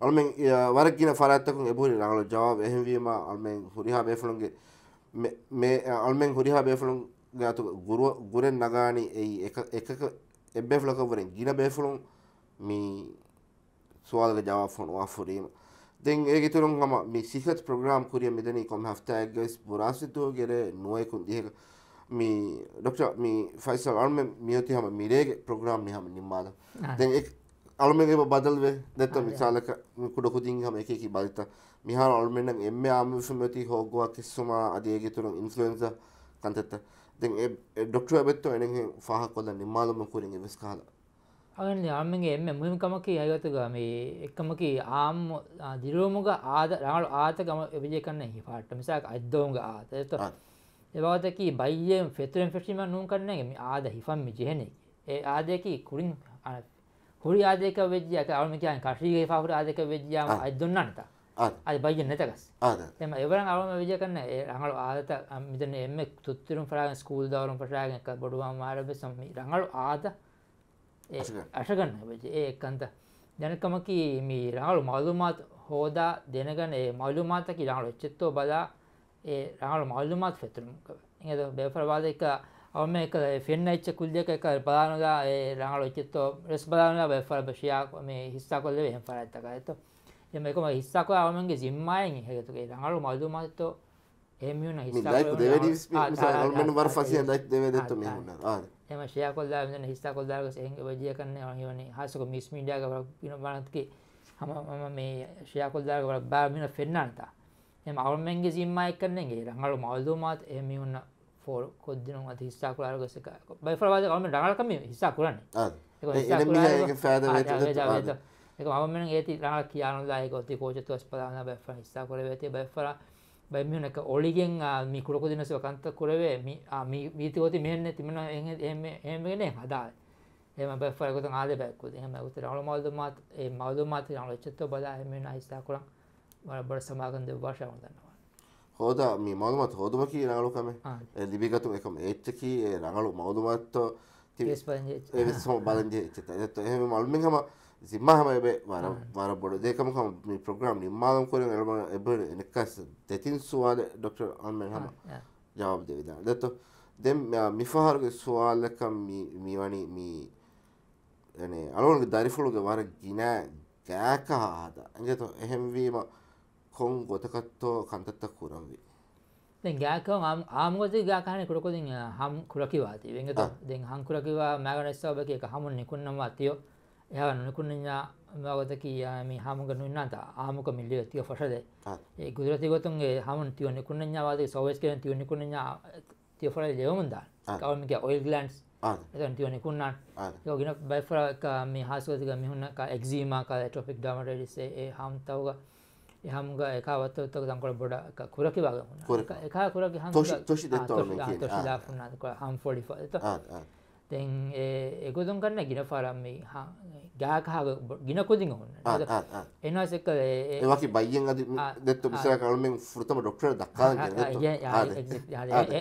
S1: අල්මෙන් වරගින ෆරත්තකුන් එබුරි රඟලු ජවාබ එහෙවීම අල්මෙන් හුරිහා බේෆලුන්ගේ මේ අල්මෙන් හුරිහා බේෆලුන් ගාතු ගුරුව ගුරෙන් නගානි එයි එකක එබ්බෙෆලකවරෙන් ගින බේෆලුන් මී ස්වාදක ජවාෆොන් වාෆුරීම Den egiturum hama mi sihat program kuriya medani kom hafta guys burasito gere noe kun dihe mi doctor mi faisal arme miyoti hama mirege program ni hama nimada den ek අල්මගේ බදල්ව නැත්ත මිසාලක කුඩ කුදින් හම එකකි බලිත මිහා අල්මෙන්නම් එම ආමිසුමති හෝගවා කිස්සුමා අදයගේ තුරු ඉන්ෆලුවන්ස කන්තත දෙ ඩොක්ටර ඇබෙත්තු එන පහ කොල නිමාලම කුරින් වෙස්කාලා
S2: ಅವರಲ್ಲಿ ಆಮೆಗೆ ಎಮ್ಮೆ ಮುಹಿಮಕಮಕಿ ಐವತ್ತುಗ ಮೇ ಎಕ್ಕಮಕಿ ಆಮ್ ದಿರೋಮುಗ ಆದ ರಾಳು ಆತ ಗಮ ವಿಜಯಕನ್ನ ಹಿ ಪಾಟ ಮಿಸಾಕ ಅದ್ದೋಂಗ ಆತ ಎತ್ತ ಎವಾತಕಿ ಬೈಯೆ ಫೆತ್ರಂ ಫೆಸ್ಟಿಮ ನೂಂ ಕಣ್ಣಗೆ ಮಿ ಆದ ಹಿಫಂ ಮಿ ಜೆಹನೆ ಎ ಆದೇಕಿ ಕುರಿನ್ ಹುರಿ ಆದೇಕ ವೆಜ್ಜಿ ಅಕ ಅವಳು ಮಿಕ್ಯಾನ್ ಕಶಿಗೆ ಹಿಫಾ ಹುರಿ ಆದೇಕ ವೆಜ್ಜಿ ಆಮ ಅದ್ದೊನ್ನಂತ ಅದು ಬೈಜೆ ನೆತಗಸ್ එම එවරන් අවම විජය කරන රඟලු ආත මිතන එම තුත්තිරුම් පරාගෙන ස්කූල් දවරුම් පටාගෙන එක බොඩුවම් ආරබ සම්මි රඟලු ආත ඇශගන්න හැබච ඒ එක්කන්ත ජනකමකි මේ රාලු මල්ලුමත් හෝදා දෙනගන මල්ලුමාතකි රාලු චිත්තෝ බලා ඒ රාලු මල්ලුමත් ෆෙතුරුම්ක එද බෙපරවාද එක අවම එක ෆෙන්න්න එච්ච කුල්දක එක බලානදා ඒ රාලු චිත්තෝ රෙස් බලාන බෙපර භෂයක් මේ හිස්සා කොල්ල හම පරත්තක ඇත එම එකම හිස්සාක අවමගේ සිම්මායෙන් හකතුගේ රාලු මල්ලුමත්තෝ එමියුන හිස්ස දෙ වර පසිය දක් දෙවදත්තු මෙහුන්න ආද එහෙම ෂෙයා කළා වෙන හිස්සා කළා දාලා එහෙන් වජිය කරන්නේ මම කියන්නේ හාසක මිස් මීඩියා ගවර පින බණත්කේ හම මම මේ ෂෙයා කළා දාලා ගවර බා මින ෆෙන්නාන්තා එහෙම අවුමෙන්ගේ සිම්මා එක්කන්නේ ගේ රංගල මවල්දෝ මාත් එහෙම මිහුන්න ෆෝර් කොද්දිනුම් අත හිස්සා කළා දාලා ගසක බයිෆරවාද ගවම රංගල කම හිස්සා කරන්නේ ඒක හිස්සා කළා ඒක ෆෑද වේත ඒක මම මෙන් ඒති රංගල කියනවා ඒක ඔති කෝචතුස් පදාන බයිෆර හිස්සා කරේ වේති බයිෆරා මෙහනක ඔලිගෙන් මිකුරොක දිනස වකන්ත කුරවේ මීතිවති මෙන්න තිමන එමගෙන හදා එම බැරගත ආද බැක්කු එහම උත රහු මල්ද මත් ඒ මවදු මත රහු චත්ත බලා එමෙන හිස්සා කරන් බල බර සමාගන්ද භාෂාව දන්නවා
S1: හෝද මේ මවදුමත් හෝදුමකී රඟලුකම ලිබිගතු එකම එච්චකී රඟලු මවදුමත්ත තිස් බලජ එච්චත එත එහෙම මල්මිහම ಸಿಂಹಮೆ ವರ ವರಬಡು ದೇಕಮ ಕಮ ಮಿ ಪ್ರೋಗ್ರಾಮ್ ನಿಮ್ಮಾದಂ ಕೊರೆ ಎಲಮ ಎಬರ್ ಎನಕಸ್ ತೆತಿನ್ ಸುವಾಲ ಡಾಕ್ಟರ್ ಆನ್ಮೆನ್ ಹಮ ಜವಾಬ್ ದೇವಿದ ದತ್ತು ದೆಂ ಮಿಫಹರ್ ಗೆ ಸುವಾಲ ಕಮ ಮಿ ಮಿವಣಿ ಮಿ ಎನೆ ಅಲೋನ್ ಗೆ ದಾರಿಫುಳು ಗೆ ವರ ಗಿನ ಗಾಕ ಹಾದ ಅಂಗೆ ತೋ ಎಹಂ ವಿಮ ಕೊಂ ಗೊತಕತ್ತೋ ಕಂತತ್ತ ಕುರಂ ವಿ
S2: දැන් ගෑකව ආමුගත ගාකාන කුරකොදින් හම් කුරකිවා තිවෙන්ගත දෙන් හංකුරකිවා මෑගනස්සාවක එක හමුන් නිකුන්නම්වා තියෝ ಯಾವನುಕುಣ್ಣ වාගතක මේ හාමුගරනු න්නත ආමක මිල්ලි තිය පොසද ගුදර තිගතුන්ගේ හමන් තිව නිකුණඥාවාද සවස් කරන තිව නිකුණඥ තිය ොල ලෙවමුන්ද කවමික ඔයිල් ලන්ස් එතන් තිව නිකුන්නන් යෝගෙන බයිෆරක මේ හාසෝතික මිහුන්නක එක්ීමක ටොපික් ඩමටඩිසේ හාම්තවග හමුග එකවත්තවත්තක දංකොට බොඩ කුරකි වග එක කුරකි හ හ හම් ොඩි දැන් ඒකොදුම් කරන්න ගින පාරම්ම ගාකහාග ගිනකොදින් ඔන්න එනවාස එක්ක ඒවාකි බයියෙන්
S1: අද දෙත්තු පිසර කරමෙන් ෘතම ඩොක්ටර දක්කා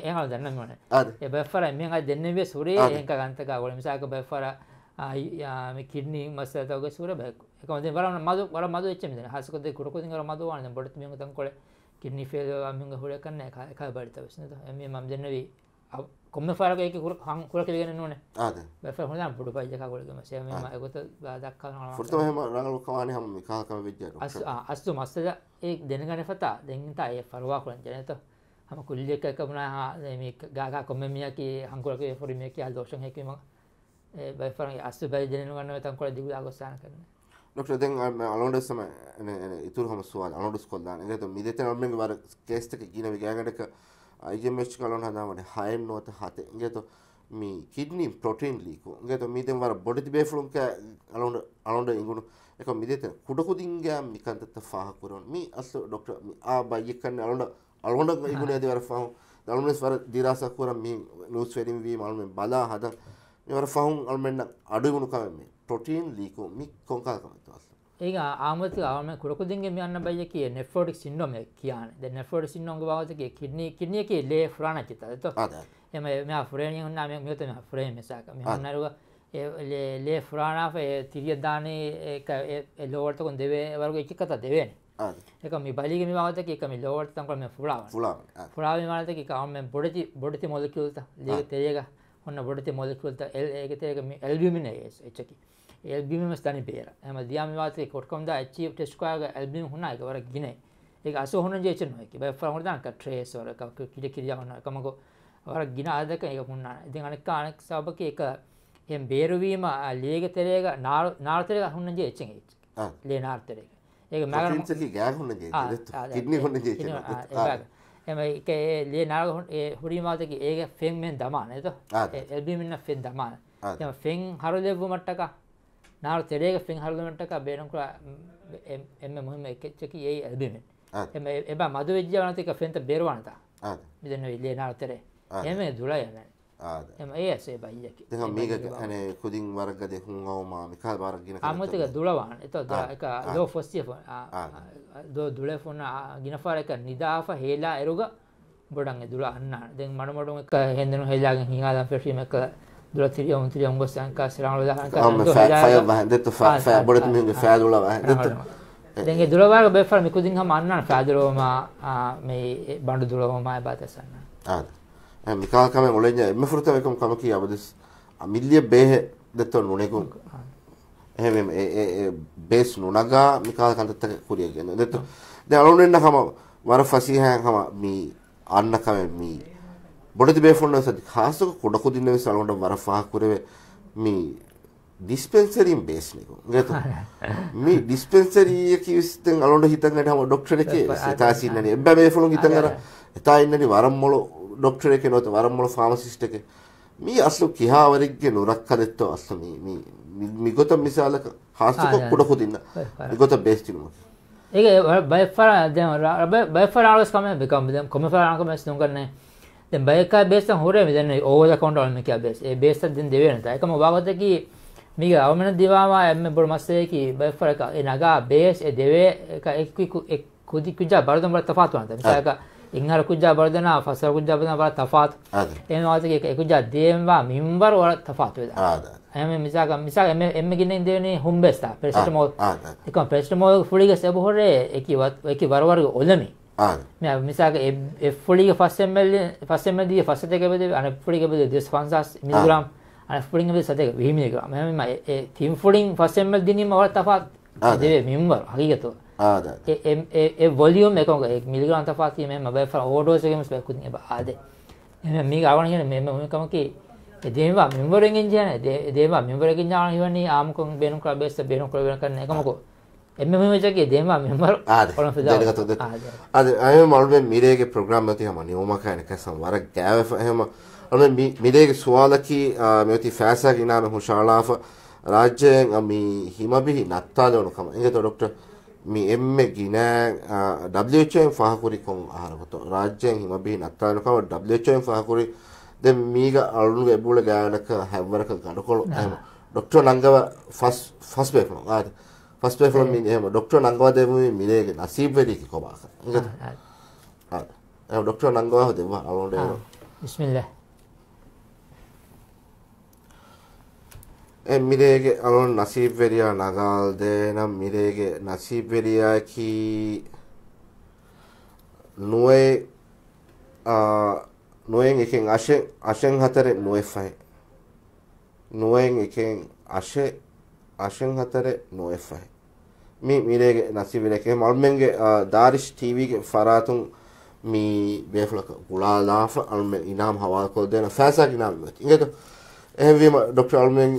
S2: ඒහල් දන්න ඕන එබැෆර මෙ දෙන්නවේ සුරේ ඒක ගන්තක ගොල මිසාක බැෆර කිඩනී මස්සතවක සුර බැක් එකමද වර මද වර මද එච්චම හසකොද කුරකොදි කර මදවාන බොඩත් මෙතන් කොල කිඩනි ෆේද මිග හොඩ කන්න එක බරිත විශ්නත එම මම් දෙන්නවී කොම පාරක හංකුල කෙලගෙන නන හොඳ පුඩු පජ කකුලගම සයම ගොත දක්කන ොට හම
S1: රඟලකවාන හම කාකම විද්‍ය
S2: අස්තු මස්සද ඒ දෙනගන පතා දෙන්නතා ඒ පරවා කොළන් ජනත හම කුල්ලෙක එකමුණ හා ගාග කොමමියක හංකුලක පොරිමක අල් දෝෂ හැකීම බයිර අස්තු බයි දෙනගන්න තන් කොල දිග ගොස්සාන කරන
S1: ොක්ට දෙ අලොඩසම ඉතුර හම සවා අනොඩස් කොල්දාන ගත මිදත නොම වර කේස්තක ගීන ගෑගටක IGMH කලොන් හදාමට හයම් නොත හතේ ගේතු මේ කිඩ්නී ප්‍රොටීන් ලීකු ගේතු මීදෙන් වර බොඩි බේෆලුම් කෑ අලොන්ඩ අලොන්ඩ ඉගුණු එක මිදෙත කුඩකුදින්ගෑ මිකන්තත ෆාහකුරුන් මේ අස්ස ඩොක්ටර් ආ බයියකන්න අලොන්ඩ අලොන්ඩ ඉගුණ ඇති වර ෆාහු දළුමස් වර දිරාසක්කුර මේ නූස් වැඩින් වීම අලුමෙන් බලා හද මෙවර ෆහුන් අල්මෙන්න්න අඩුගුණු කවම ප්‍රොටීන් ලීකු මි කොංකාකමතුවස්ස
S2: ඒක ආමතු ආවම කුරකුදින්ගේ මෙන්න බයියකේ නෙෆ්‍රොටික් සින්ඩ්‍රෝම් එක කියන්නේ. දැන් නෙෆ්‍රොටික් සින්ඩ්‍රෝම් ගාවතකේ කිඩ්නි කිඩ්නි එකේ ලේ ෆ්‍රාණ චිත. ඒතො එම මෙයා ෆ්‍රේණිය හොන්නා මෙ මෙතන ෆ්‍රේම් එකක්. මෙ හොන්නාරුව ඒ ලේ ෆ්‍රාණ අපේ තිරිය දානේ ඒක ඒ ලෝවර්ට කොන් දෙවේ වර්ග එක කතා දෙවේනේ. ඒක මේ බලීගේ මේ වාතක එක මේ ලෝවර්ට තංකල් මේ ෆුලාව. ෆුලාව. ෆුලාව මේ වාතක එක ආවම බොඩති බොඩති මොලකියුල් තා. ලේ තේයක හොන්න බොඩති මොලකියුල් තා එල් ඒක තේයක මේ ඇල්බියුමින් එස් එච්චකී. එල්බිමස් ධනපේර එම දයාමවාතේ කොට්කොම්ද චීප් ටෙස්්කයාග ඇල්බිම් හුණ එකවර ගෙන ඒ අස හුණ ජේචන හැකි බ හොදක ට්‍රේස්වර කිට කිරියවන්න කමක වර ගින අදක එක පුන්නා ඉති අනෙක් අනෙක් සබක එක එම් බේරුවීම ලියග තෙරේක නාර්තරක හුන්න ජේච්ච ලේ නාර්තරයක ඒ මැ හොන්න එම එක ලේ නාග හුරීමමාතක ඒක ෆෙන්ෙන් දමාන එත එල්බිමින්න ෆෙන් දමාන ෆෙන් හරු දෙබ්බු මට්ටකා ನಾನು ತೆರೆಗೆ ಸಿಂಹಳದ ಮಟ್ಟಕ್ಕೆ ಬೇನಂಕು ಎಮ್ಮೆ ಮುಹಿಮ ಎಕ್ಕೆಚ್ಚಕಿ ಏ ಅದಿಮೆ ಎಮ್ಮೆ ಎಬ್ಬ ಮದು ವಿಜ್ಞಾನತಿಕ ಫೆಂತ ಬೇರ್ವಾಣತ ಇದನ್ನು ಇಲ್ಲಿ ನಾನು ತೆರೆ
S1: ಎಮ್ಮೆ ದುಳ ಎಮ್ಮೆ
S2: එම ඒ ඇසේ බයියකි මේක ඇනේ
S1: කුදින් වර්ගද හුන්හවමා මිකල් වර්ගෙන අමතික දුලවාන එත එක
S2: දෝ ෆොස්සිය දෝ දුලෙෆොන ගිනපාර එක නිදාාප හේලා එරුග බොඩන් දුල අන්න දෙ මනමොඩුම එක හෙදනු හෙලාගෙන් හිහාදම් පෙටීම එක دلوقتي اليوم انت اليوم بص عن كاس العالم ده كاس العالم فيض هدته فبولت من
S1: في عدو لا هدته
S2: දැන් ඒ දුරවාර බෙෆර් මිකුදින් හම අන්නන ෆෑදරෝම මේ බණ්ඩු දුරවම ආයබතසන්න
S1: ආද මිකාල් කම මුලෙන් එම ෆුරුත එකම කම කී අවදස් අමිල්ලිය බේහ දෙතොන් නුනේකුන් එහෙම බේස් නුනගා මිකාල් කන්දත්ත කුරිය කියන දෙත දැන් අලුනෙන්න කම වර ෆසීහයන් කම මේ අන්න කම මේ බොඩති බේෆොන්න සති කාසක කොඩකු දින්න සලොන්ට වර පහකුරව මේ ඩිස්පෙන්සරීම් බේස්නෙකු ගත මේ ඩිස්පෙන්සරීයක විස්තෙන් අලොට හිතන්ට හම ඩොක්ටර එක තාසින්නන එබැ ෆොලු හිතර එතා ඉන්නනි වරම්මොල ඩොක්ටර එක නොත වරම්මොල ෆාමසිිට් එක මේ අස්ලු කිහාවරක්ගේ නොරක් කදෙත්තව අස්සම මිගොත මිසාල හාසක කොඩකු දින්න ගොත බේස්ටිනම
S2: ඒ බයිෆර බයිෆරාලස් කම බකම් කොම රාකම ස් නො කරන්නේ දැන් බය එකක් බේස් නම් හොරේ මේ දැන් ඕවර් ද කන්ට්‍රෝල් මේක බේස් ඒ බේස් දැන් දෙවේ නැත ඒකම වාගත කි මිග අවමන දිවාවා එම් බොර මස්සේ කි බය ෆරක ඒ නගා බේස් ඒ දෙවේ එක එක්කු එක් කුදි කුජා බරදම් බර තෆාත් වන්ත මිසක ඉංහර කුජා බරදන ෆසර කුජා බරදන බර තෆාත් එම් වාත කි කුජා දේම්වා මිම්බර වල තෆාත් වේදා එම මිසක මිසක එම එම් ගින්න දෙවනේ හොම්බස්තා ප්‍රෙස්ටමෝල් එකම ප්‍රෙස්ටමෝල් ෆුලිගස් එබ හොරේ එකි වත් එකි වරවරු ඔලමි මිසාක එ්ලික පස්සෙමල්ල පස්සෙමදී පස්සත එකබද අන පොලිකබද දෙස් පන්සස් මිදුරම් අන ෆලිින්ග සතක වීමක මෙම තිම් ෆොලිින් පස්සෙමල් දිනීම වල තපත් දේ මිම්බර හකිගතු වොලියම් එක මිලිගන් තපාතිීම මබයි ෝඩෝසකම පැකුත් ආද මේ ගවනගෙන මෙම මකමකි ඒවා මෙම්බරගෙන් ජයන දේවා මෙම්බරගින් ජාන වන්නේ ආමකොන් බෙනු කරබෙස්ස බෙනු කරගෙන කරන එකමකෝ එමමචගේ දේම මෙමර ආදගතද
S1: අද අය මල්ුවෙන් මිරේගේ ප්‍රග්‍රම්මති හම නියෝමකයන කැසම් වර ගෑව එහෙම අන මිරේගේ ස්වාලකී මෙති ෆෑසක් ඉනාම හුශාලාාව රාජ්‍යයෙන් අමි හිමබිහි නත්තාදවනුකම එගත ඩොක්ට මි එම්ම ගිනෑ ඩ්චයෙන් පහකුරිකොන් අහරකොත රාජ්‍යයෙන් හිමබිහි නත්තානකම ඩ්චයෙන් පහකුරි දෙ මීග අරුණු එබ්බුල ගෑනක හැවරක ගඩකොළු ඇම ඩොක්ට නංගව ෆස් බේපනු ආද. ෆස්ට ෆෝන් හම ඩොක්ට නංගවාදම මිනේගෙන අසීබවැඩිකි කොබා කර ඩොක්ට නංගවාහ දෙම අවුන්ඩ බිස්මිල්ල මිරේගේ අලුන් නසීබවෙරයා නගාල් දේනම් මිරේගේ නසීබවෙරයාකි නුවයි නුවෙන් එකෙන් අශෙන් හතර නුවෆයි නුවෙන් එකෙන් අශේ අශෙන් හතර නොෆයි මේ මිරේගේ නසිවිරකේ මල්මෙන්ගේ ධාරිෂ් ටීවීගේ ෆරාතුන් මී බේලක ගුලා ලාෆ අල්ම ඉනාම් හවාකොල් දෙන ෆෑසක් ඉනාම්ගත් ඉඟතු එහෙවීම ඩොක්ට අල්මෙන්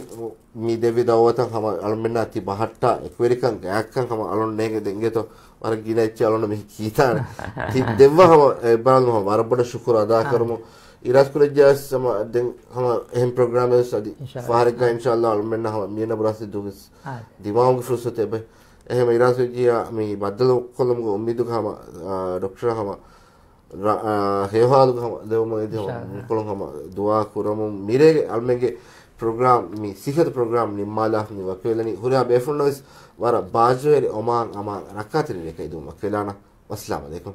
S1: මී දෙවි දවතන් හම අල්මෙන්න්න අති බහට්ටා එක්වරිකන් ගෑක්කන් හම අලොන් නේගෙ දෙගෙතු වර ගිනච්ච අලොන මෙහි කීතාන [laughs] ති දෙව හම එබාල හම වරබට ශුකුර අදා කරමු ඉරස්කුල ජස් සම හම එහම ප්‍රග්‍රම වාරක ඉන්ශල්ල අල්මෙන්න්න හම මියන බරස දුග දිමාවග ෘස්සත එබ එහෙම ඉරාසු කිය මේ බද්දල කොළොමග උම්මිදු හම ඩොක්ෂර හම හේවාදු හම දෙවම එද කොළොම් හම දවා කුරම මිරේ අල්මගේ ප්‍රග්‍රම් මේ සිහත ප්‍රග්‍රම් නිම්මාලාහ වකවෙලනි හුරයා බේෆුන්නොස් වර බාජවරි ඔමාන් අමාන් රක්කාතිරලක ඉදුම කෙලාන වස්ලාම දෙකුම්